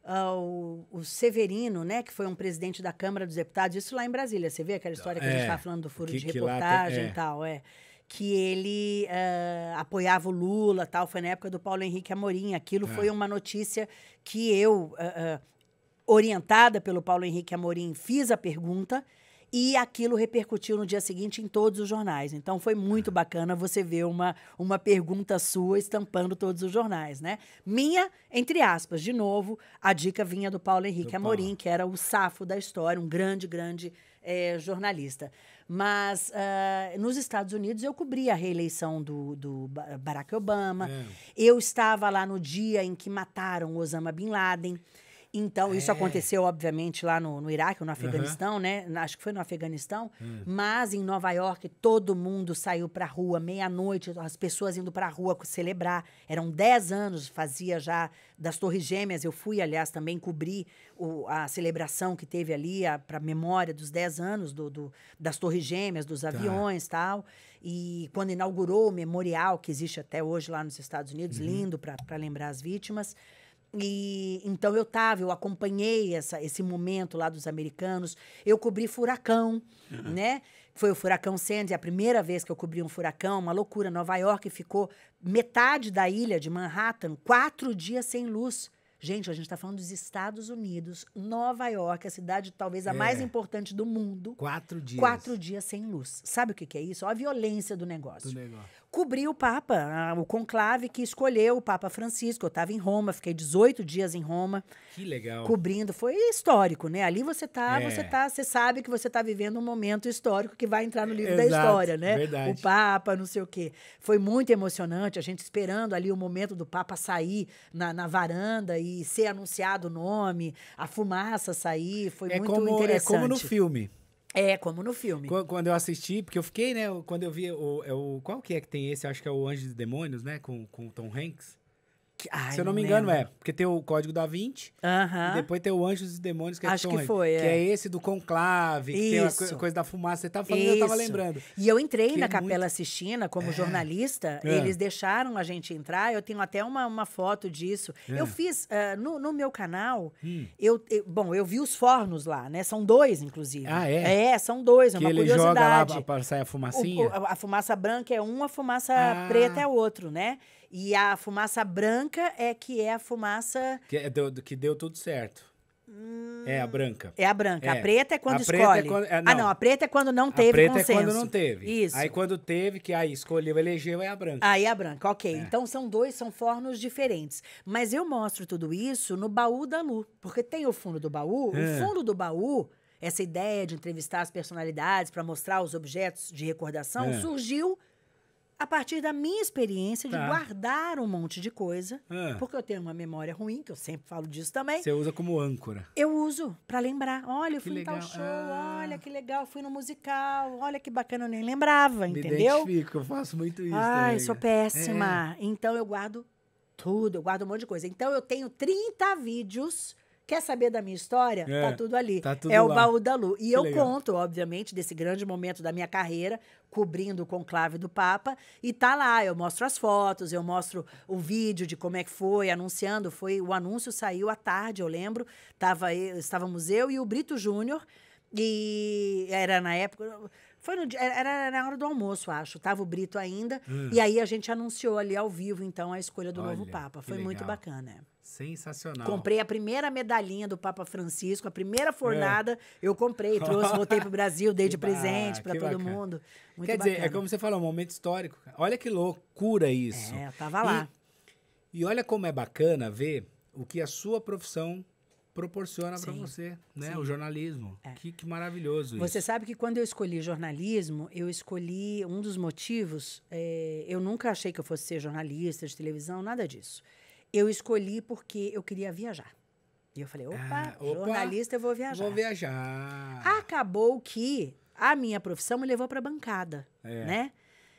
ah, o, o, Severino, né? Que foi um presidente da Câmara dos Deputados, isso lá em Brasília. Você vê aquela tá. história que é, a gente estava é, falando do furo que, de reportagem é. e tal, é. Que ele uh, apoiava o Lula tal, foi na época do Paulo Henrique Amorim. Aquilo é. foi uma notícia que eu, uh, uh, orientada pelo Paulo Henrique Amorim, fiz a pergunta e aquilo repercutiu no dia seguinte em todos os jornais. Então foi muito bacana você ver uma, uma pergunta sua estampando todos os jornais, né? Minha, entre aspas, de novo, a dica vinha do Paulo Henrique do Amorim, Paulo. que era o safo da história, um grande, grande é, jornalista. Mas uh, nos Estados Unidos eu cobri a reeleição do, do Barack Obama. É. Eu estava lá no dia em que mataram Osama Bin Laden. Então, é. isso aconteceu, obviamente, lá no, no Iraque, no Afeganistão, uhum. né? Acho que foi no Afeganistão. Hum. Mas em Nova York, todo mundo saiu pra rua, meia-noite, as pessoas indo pra rua celebrar. Eram 10 anos, fazia já das Torres Gêmeas. Eu fui, aliás, também cobrir a celebração que teve ali, para memória dos 10 anos do, do, das Torres Gêmeas, dos tá. aviões e tá. tal. E quando inaugurou o memorial, que existe até hoje lá nos Estados Unidos, uhum. lindo para lembrar as vítimas. E então eu tava eu acompanhei essa, esse momento lá dos americanos. Eu cobri furacão, uhum. né? Foi o furacão Sandy, a primeira vez que eu cobri um furacão, uma loucura. Nova York ficou metade da ilha de Manhattan quatro dias sem luz. Gente, a gente está falando dos Estados Unidos, Nova York, a cidade talvez a é. mais importante do mundo. Quatro dias. Quatro dias sem luz. Sabe o que, que é isso? Olha a violência do negócio. do negócio cobrir o Papa, o conclave que escolheu o Papa Francisco. Eu estava em Roma, fiquei 18 dias em Roma. Que legal. Cobrindo, foi histórico, né? Ali você tá, é. você tá, você sabe que você está vivendo um momento histórico que vai entrar no livro Exato, da história, né? Verdade. O Papa, não sei o quê. Foi muito emocionante, a gente esperando ali o momento do Papa sair na, na varanda e ser anunciado o nome, a fumaça sair, foi é muito como, interessante. É como no filme. É, como no filme. Quando, eu assisti, porque eu fiquei, né? Quando eu vi o, é o. Qual que é que tem esse? Acho que é o Anjos e Demônios, né? Com, com o Tom Hanks. Ai, Se eu não, não me engano, lembro. é. Porque tem o Código da 20. Uh -huh. depois tem o Anjos e Demônios, que é Acho que foi, é. Que é esse do conclave, Isso. que tem a coisa da fumaça. Você estava tá falando, Isso. eu tava lembrando. E eu entrei que na é Capela muito... Sistina como é. jornalista. É. Eles deixaram a gente entrar. Eu tenho até uma, uma foto disso. É. Eu fiz, uh, no, no, meu canal, hum. eu, eu, bom, eu vi os fornos lá, né? São dois, inclusive. Ah, é? É, são dois. É uma ele curiosidade. joga lá pra sair a fumacinha? O, o, a fumaça branca é um, a fumaça ah. preta é outro, né? E a fumaça branca é que é a fumaça. Que, é, deu, que deu tudo certo. Hum... É a branca. É a branca. É. A preta é quando a é escolhe. É quando... É, ah, não. Ah, não. A preta é quando não teve a preta consenso. é quando não teve. Isso. Aí quando teve, que aí escolheu, elegeu, é a branca. Aí é a branca, ok. É. Então são dois, são fornos diferentes. Mas eu mostro tudo isso no baú da Lu. Porque tem o fundo do baú. O é. fundo do baú, essa ideia de entrevistar as personalidades para mostrar os objetos de recordação, surgiu a partir da minha experiência de tá. guardar um monte de coisa, ah. porque eu tenho uma memória ruim, que eu sempre falo disso também. Você usa como âncora? Eu uso para lembrar. Olha, eu que fui legal. em tal show, ah. olha que legal, fui no musical, olha que bacana, eu nem lembrava, Me entendeu? Identifico, eu faço muito isso. Ai, sou péssima. É. Então eu guardo tudo, eu guardo um monte de coisa. Então eu tenho 30 vídeos Quer saber da minha história? Tá é, tá tudo ali. Tá tudo é lá. o baú da Lu. E que eu legal. conto, obviamente, desse grande momento da minha carreira, cobrindo o conclave do Papa, e tá lá, eu mostro as fotos, eu mostro o vídeo de como é que foi, anunciando, foi, o anúncio saiu à tarde, eu lembro, tava, estávamos eu e o Brito Júnior, e era na época, foi no, era na hora do almoço, acho, tava o Brito ainda, hum. e aí a gente anunciou ali ao vivo, então, a escolha do Olha, novo Papa, foi muito bacana, é. Sensacional. Comprei a primeira medalhinha do Papa Francisco, a primeira é. fornada, é. eu comprei, (laughs) trouxe, voltei pro Brasil, dei de ah, presente para todo bacana. mundo. Muito Quer bacana. dizer, é como você falou, um momento histórico. Olha que loucura isso. É, eu tava lá. E, e olha como é bacana ver o que a sua profissão proporciona para você, né? Sim. O jornalismo. É. Que, que, maravilhoso Você isso. sabe que quando eu escolhi jornalismo, eu escolhi um dos motivos. É, eu nunca achei que eu fosse ser jornalista de televisão, nada disso. Eu escolhi porque eu queria viajar. E eu falei, opa, ah, jornalista, eu vou viajar. Vou viajar. Acabou que a minha profissão me levou para bancada, é. né?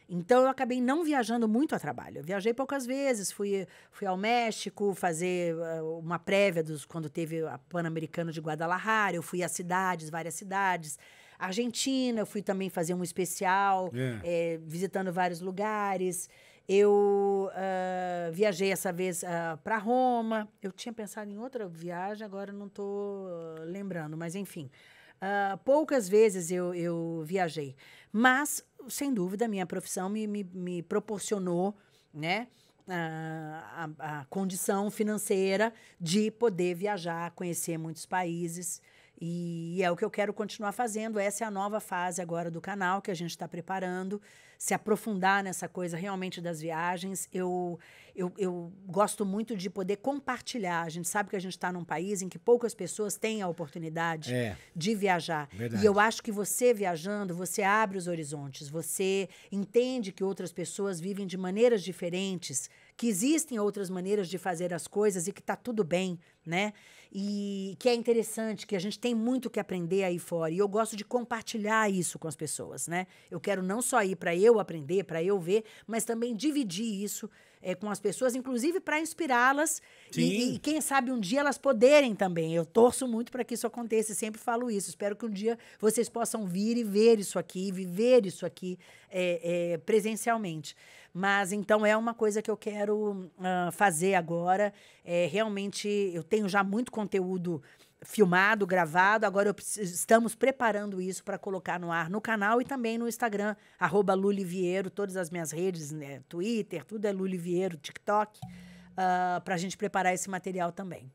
Então eu acabei não viajando muito a trabalho. Eu viajei poucas vezes, fui, fui ao México fazer ah, uma prévia dos quando teve a Pan-Americano de Guadalajara, eu fui a cidades, várias cidades. Argentina, eu fui também fazer um especial, é. É, visitando vários lugares. Eu uh, viajei essa vez uh, ah, para Roma. Eu tinha pensado em outra viagem, agora não estou ah, lembrando, mas enfim. Uh, poucas vezes eu, eu viajei. Mas, sem dúvida, a minha profissão me, me, me proporcionou, né? a, a, condição financeira de poder viajar, conhecer muitos países. E é o que eu quero continuar fazendo. Essa é a nova fase agora do canal que a gente está preparando se aprofundar nessa coisa realmente das viagens. Eu, eu, eu gosto muito de poder compartilhar. A gente sabe que a gente está num país em que poucas pessoas têm a oportunidade é. de viajar. Verdade. E eu acho que você viajando, você abre os horizontes, você entende que outras pessoas vivem de maneiras diferentes, que existem outras maneiras de fazer as coisas e que está tudo bem, né? e que é interessante, que a gente tem muito que aprender aí fora. E eu gosto de compartilhar isso com as pessoas, né? Eu quero não só ir para eu aprender, para eu ver, mas também dividir isso é, com as pessoas, inclusive para inspirá-las e, e, quem sabe um dia elas poderem também. Eu torço muito para que isso aconteça, sempre falo isso. Espero que um dia vocês possam vir e ver isso aqui, viver isso aqui é, é, presencialmente. Mas então é uma coisa que eu quero uh, fazer agora. É, realmente eu tenho já muito conteúdo filmado, gravado. Agora preciso, estamos preparando isso para colocar no ar no canal e também no Instagram, arroba Lulivieiro, todas as minhas redes, né? Twitter, tudo é Lulivieiro, TikTok, uh, ah, para a gente preparar esse material também.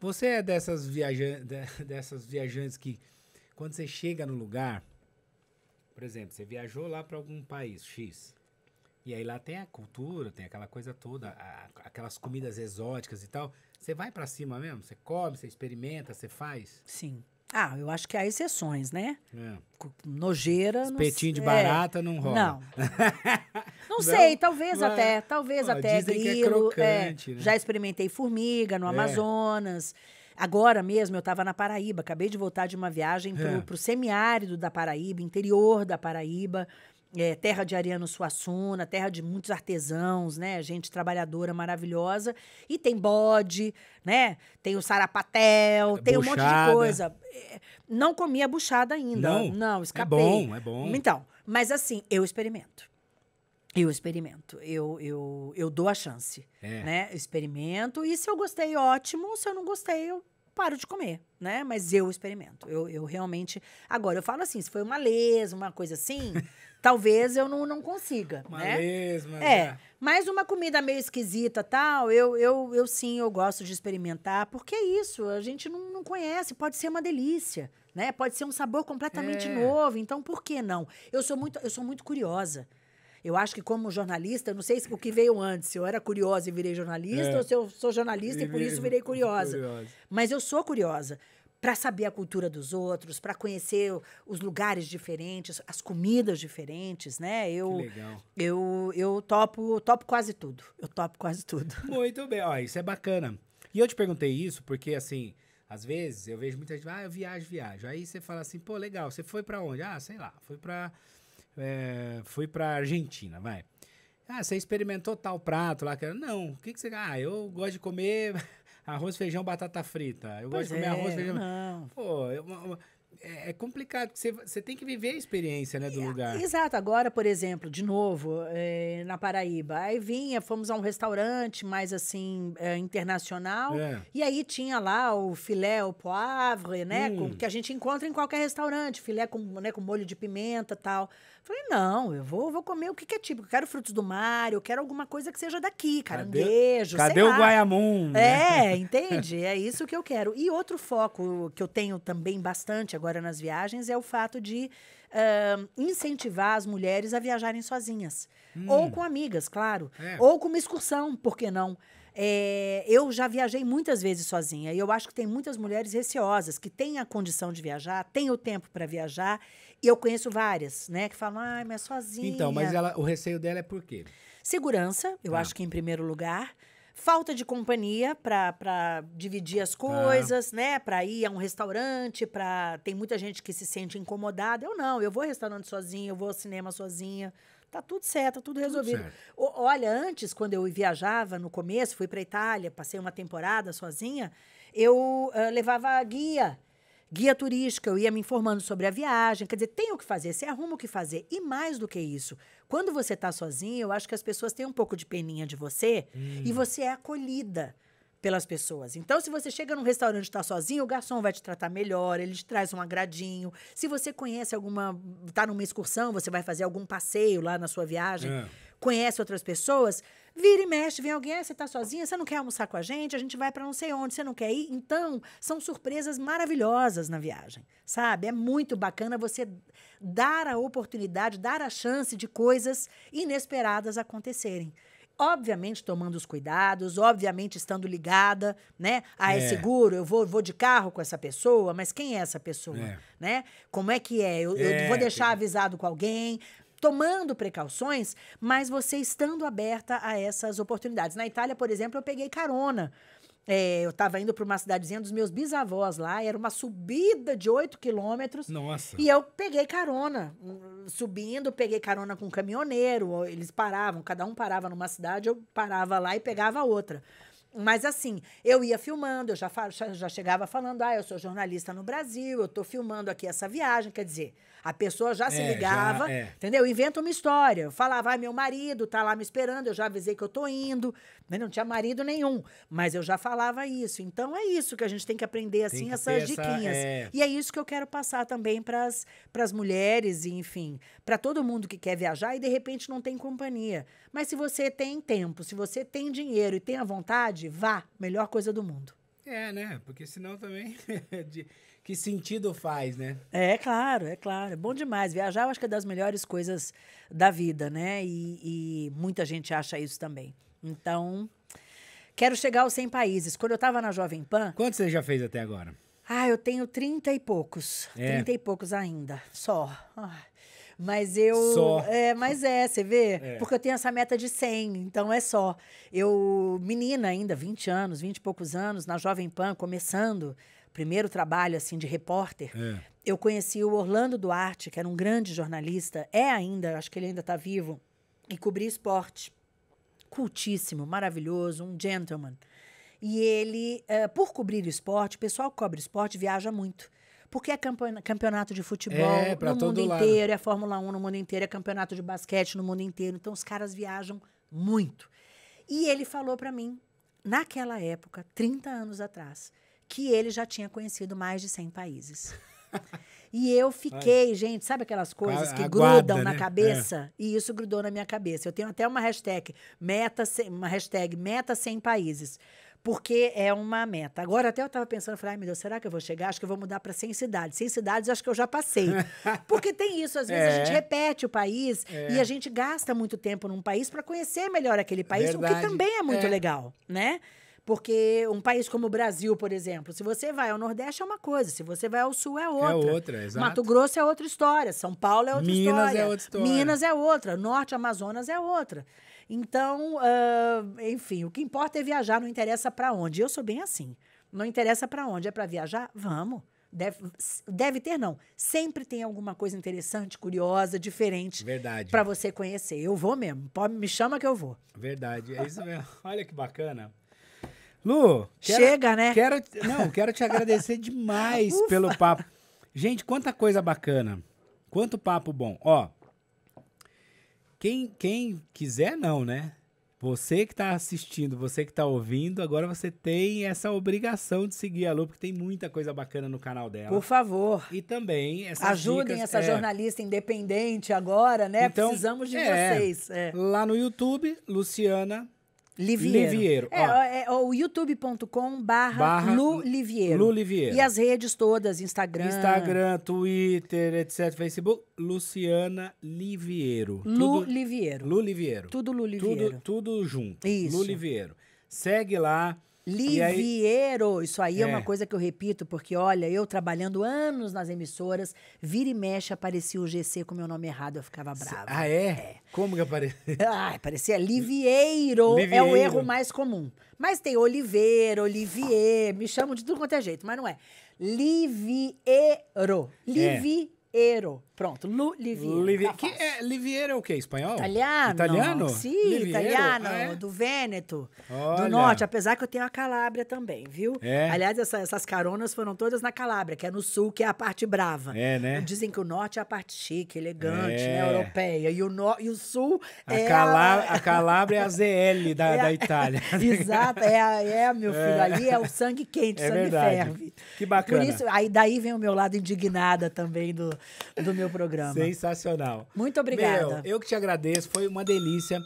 Você é dessas, (laughs) dessas viajantes que, quando você chega no lugar, por exemplo, você viajou lá para algum país X, e aí lá tem a cultura, tem aquela coisa toda, a, aquelas comidas exóticas e tal. Você vai para cima mesmo? Você come, você experimenta, você faz? Sim. Ah, eu acho que há exceções, né? É. Nojeira. Espetinho de barata é. não rola. (laughs) Não. não sei, talvez mas... até. Talvez Ó, até grilo. É, é crocante, né? Já experimentei formiga no é. Amazonas. Agora mesmo eu estava na Paraíba, acabei de voltar de uma viagem para o é. semiárido da Paraíba, interior da Paraíba. É, terra de Ariano Suassuna, terra de muitos artesãos, né? Gente trabalhadora maravilhosa. E tem bode, né? Tem o sarapatel, é tem um monte de coisa. É, não comi a buchada ainda. Não, não é escapei. É bom, é bom. Então, mas assim, eu experimento. Eu experimento, eu, eu, eu dou a chance, é. né? Eu experimento, e se eu gostei, ótimo, se eu não gostei, eu paro de comer, né? Mas eu experimento. Eu, eu realmente. Agora, eu falo assim: se foi uma lesa, uma coisa assim, (laughs) talvez eu não, não consiga, uma né? é. é. Mas uma comida meio esquisita tal, eu, eu, eu sim, eu gosto de experimentar, porque é isso, a gente não, não conhece, pode ser uma delícia, né? Pode ser um sabor completamente é. novo, então por que não? Eu sou muito, eu sou muito curiosa. Eu acho que como jornalista, não sei se o que veio antes, se eu era curiosa e virei jornalista, é. ou se eu sou jornalista e, e por isso virei curiosa. curiosa. Mas eu sou curiosa para saber a cultura dos outros, para conhecer os lugares diferentes, as comidas diferentes, né? Eu, legal. Eu, eu topo, topo quase tudo. Eu topo quase tudo. (laughs) Muito bem, ó, isso é bacana. E eu te perguntei isso porque, assim, às vezes eu vejo muita gente, ah, eu viajo, viajo. Aí você fala assim, pô, legal, você foi para onde? Ah, sei lá, fui para é, eh, fui pra Argentina, vai. Ah, você experimentou tal prato lá? Que... Não, o que, que você. Ah, eu gosto de comer (laughs) arroz, feijão, batata frita. Eu pois gosto de comer é, arroz, feijão. Não. Pô, eu, é, é, é complicado, porque você tem que viver a experiência né, do é, lugar. Exato. Agora, por exemplo, de novo, é, na Paraíba. Aí vinha, fomos a um restaurante mais assim, é, internacional. E aí tinha lá o filé o poivre, né? Hum. Com, que a gente encontra em qualquer restaurante. Filé com, né, com molho de pimenta tal. Falei, não, eu vou, vou comer o que, que é típico. Eu quero frutos do mar, eu quero alguma coisa que seja daqui, caranguejo, Cadê, cadê o lá. Guayamum? Né? É, (laughs) entende? É isso que eu quero. E outro foco que eu tenho também bastante agora nas viagens é o fato de uh, incentivar as mulheres a viajarem sozinhas. Hum. Ou com amigas, claro. É. Ou com uma excursão, por que não? É, eu já viajei muitas vezes sozinha e eu acho que tem muitas mulheres receosas que têm a condição de viajar, têm o tempo para viajar e eu conheço várias, né? Que falam, ah, mas sozinha. Então, mas ela, o receio dela é por quê? Segurança, eu ah. acho que em primeiro lugar. Falta de companhia para dividir as ah. coisas, né? Para ir a um restaurante, para tem muita gente que se sente incomodada. Eu não, eu vou ao restaurante sozinha, eu vou ao cinema sozinha. Tá tudo certo, tá tudo resolvido. o, olha, antes quando eu viajava no começo, fui para Itália, passei uma temporada sozinha, eu uh, levava a guia guia turística, eu ia me informando sobre a viagem. Quer dizer, tem o que fazer, você arruma o que fazer. E mais do que isso, quando você está sozinho, eu acho que as pessoas têm um pouco de peninha de você hum. e você é acolhida pelas pessoas. Então, se você chega num restaurante e está sozinho, o garçom vai te tratar melhor, ele te traz um agradinho. Se você conhece alguma. está numa excursão, você vai fazer algum passeio lá na sua viagem. É conhece outras pessoas, vira e mexe, vem alguém, ah, você está sozinha, você não quer almoçar com a gente, a gente vai para não sei onde, você não quer ir. Então, são surpresas maravilhosas na viagem, sabe? É muito bacana você dar a oportunidade, dar a chance de coisas inesperadas acontecerem obviamente tomando os cuidados, obviamente estando ligada, né? Ah, é, é, seguro, eu vou, vou de carro com essa pessoa, mas quem é essa pessoa, é. né? Como é que é? Eu, é, eu vou deixar avisado com alguém, tomando precauções, mas você estando aberta a essas oportunidades. Na Itália, por exemplo, eu peguei carona. É, eu estava indo para uma cidadezinha dos meus bisavós lá, era uma subida de 8 quilômetros. Nossa. E eu peguei carona. Subindo, peguei carona com um caminhoneiro. Eles paravam, cada um parava numa cidade, eu parava lá e pegava outra. Mas assim, eu ia filmando, eu já, já chegava falando, ah, eu sou jornalista no Brasil, eu estou filmando aqui essa viagem, quer dizer, a pessoa já é, se ligava, já, é. entendeu? Inventa uma história. Eu falava, ah, meu marido está lá me esperando, eu já avisei que eu estou indo. Mas não tinha marido nenhum, mas eu já falava isso. Então é isso que a gente tem que aprender, assim, que essas diquinhas. Essa, é... E é isso que eu quero passar também para as mulheres, e, enfim, para todo mundo que quer viajar e de repente não tem companhia. Mas se você tem tempo, se você tem dinheiro e tem a vontade, vá. Melhor coisa do mundo. É, né? Porque senão também. (laughs) Que sentido faz, né? É claro, é claro. É bom demais. Viajar eu acho que é das melhores coisas da vida, né? E, e muita gente acha isso também. Então, quero chegar aos 100 países. Quando eu estava na Jovem Pan. Quantos você já fez até agora? Ah, eu tenho 30 e poucos. É. 30 e poucos ainda. Só. Ah. Mas eu. Só. É, mas é, você vê? É. Porque eu tenho essa meta de 100, então é só. Eu, menina ainda, 20 anos, 20 e poucos anos, na Jovem Pan, começando, primeiro trabalho, assim, de repórter. É. Eu conheci o Orlando Duarte, que era um grande jornalista, é ainda, acho que ele ainda está vivo, e cobri esporte. Cultíssimo, maravilhoso, um gentleman. E ele, eh, por cobrir esporte, o pessoal que cobre esporte viaja muito. Porque é campeonato de futebol é, no mundo inteiro, lado. é Fórmula 1 no mundo inteiro, é campeonato de basquete no mundo inteiro. Então os caras viajam muito. E ele falou para mim, naquela época, 30 anos atrás, que ele já tinha conhecido mais de 100 países. (laughs) e eu fiquei, Ai. gente, sabe aquelas coisas a, que grudam né? na cabeça? É. E isso grudou na minha cabeça. Eu tenho até uma hashtag, meta, uma hashtag meta 100 países porque é uma meta. Agora até eu estava pensando, falei, ai meu Deus, será que eu vou chegar? Acho que eu vou mudar para 100 cidades. 100 cidades acho que eu já passei. (laughs) Porque tem isso, às vezes é. a gente repete o país é. e a gente gasta muito tempo num país para conhecer melhor aquele país, Verdade. o que também é muito é. legal, né? Porque um país como o Brasil, por exemplo, se você vai ao Nordeste é uma coisa, se você vai ao Sul é, é outra. É outra, exato. Mato Grosso é outra história, São Paulo é outra Minas é história. Minas é outra história. Minas é outra, Norte Amazonas é outra. Então, uh, enfim, o que importa é viajar, não interessa para onde. Eu sou bem assim. Não interessa para onde, é para viajar? Vamos. Deve, deve ter, não. Sempre tem alguma coisa interessante, curiosa, diferente. Verdade. Para você conhecer. Eu vou mesmo. Pode, me chama que eu vou. Verdade. É isso mesmo. (laughs) Olha que bacana. Lu, quero, chega, né? Quero, não, quero te agradecer demais (laughs) pelo papo. Gente, quanta coisa bacana. Quanto papo bom. Ó, quem, quem quiser, não, né? Você que está assistindo, você que está ouvindo, agora você tem essa obrigação de seguir a Lu, porque tem muita coisa bacana no canal dela. Por favor. E também essas Ajudem dicas, essa é... jornalista independente agora, né? Então, Precisamos de é, vocês. É. Lá no YouTube, Luciana Liviero. Liviero. É, é, o youtube.com barra Lu Liviero. Lu Liviero. E as redes todas, Instagram. Instagram, Twitter, etc, Facebook, Luciana Liviero. Lu tudo, Liviero. Lu Liviero. Tudo Lu Liviero. Tudo, tudo junto. Isso. Lu Liviero. Segue lá. Liviero, aí, isso aí é. é. uma coisa que eu repito, porque olha, eu trabalhando anos nas emissoras, vira e mexe aparecia o GC com meu nome errado, eu ficava brava. Ah, é? é. Como que aparecia? (laughs) Ah, aparecia Liviero, é o erro mais comum. Mas tem Oliveira, Olivier, me chamam de tudo quanto é jeito, mas não é. Liviero, Liviero. É. Liviero. Pronto, Lu Liviero. Livi que é, Liviero é o quê? Espanhol? Italiano. Italiano? Sim, Liviero. italiano, ah, é? do Vêneto, Olha. do norte. Apesar que eu tenho a Calábria também, viu? É. Aliás, essa, essas caronas foram todas na Calábria, que é no sul, que é a parte brava. É, né? Dizem que o norte é a parte chique, elegante, né? é. né? Europeia. E o, no, e o sul a é Calá a... a Calábria é a ZL da, (laughs) é a... da Itália. (laughs) Exato, é, é, meu filho. É. Ali é o sangue quente, é sangue verdade. ferve. Que bacana. Por isso, aí daí vem o meu lado indignada também do, do meu programa. Sensacional. Muito obrigada. Meu, eu que te agradeço, foi uma delícia.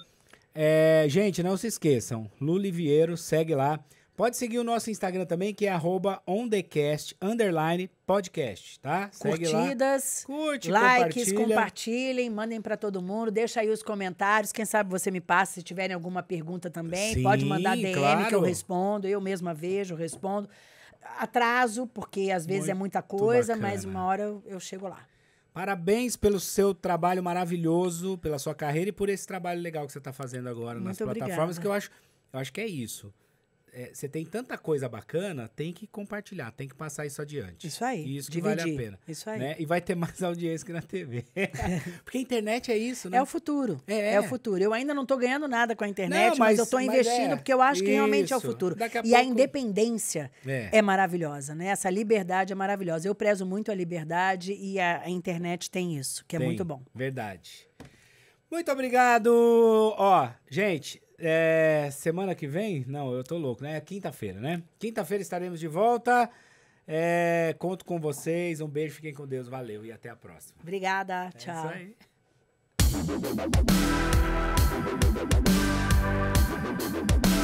É, gente, não se esqueçam, Luli Vieiro, segue lá. Pode seguir o nosso Instagram também, que é arroba ondecast, underline, podcast, tá? Curtidas, Curte, likes, compartilha. compartilhem, mandem para todo mundo, deixa aí os comentários, quem sabe você me passa se tiverem alguma pergunta também, Sim, pode mandar DM claro. que eu respondo, eu mesma vejo, respondo atraso, porque às vezes é muito é muita coisa, bacana. mas uma hora eu, eu chego lá. Parabéns pelo seu trabalho maravilhoso, pela sua carreira e por esse trabalho legal que você está fazendo agora muito nas obrigada. plataformas, que eu acho, eu acho que é isso é, você tem tanta coisa bacana, tem que compartilhar, tem que passar isso adiante. Isso aí. E isso que dividir, vale a pena. Isso aí. Né? E vai ter (laughs) mais audiência que na TV. (laughs) Porque a internet é isso, né? É o futuro. É, é. é o futuro. Eu ainda não estou ganhando nada com a internet, não, mas, mas, eu estou investindo é. porque eu acho que isso. realmente é o futuro. A e pouco... a independência é. é. maravilhosa, né? Essa liberdade é maravilhosa. Eu prezo muito a liberdade e a, a internet tem isso, que é tem, muito bom. Verdade. Muito obrigado. Ó, gente, é, semana que vem? Não, eu tô louco, né? É quinta-feira, né? Quinta-feira estaremos de volta. É, conto com vocês. Um beijo, fiquem com Deus. Valeu e até a próxima. Obrigada, é tchau. Isso aí. Thank you.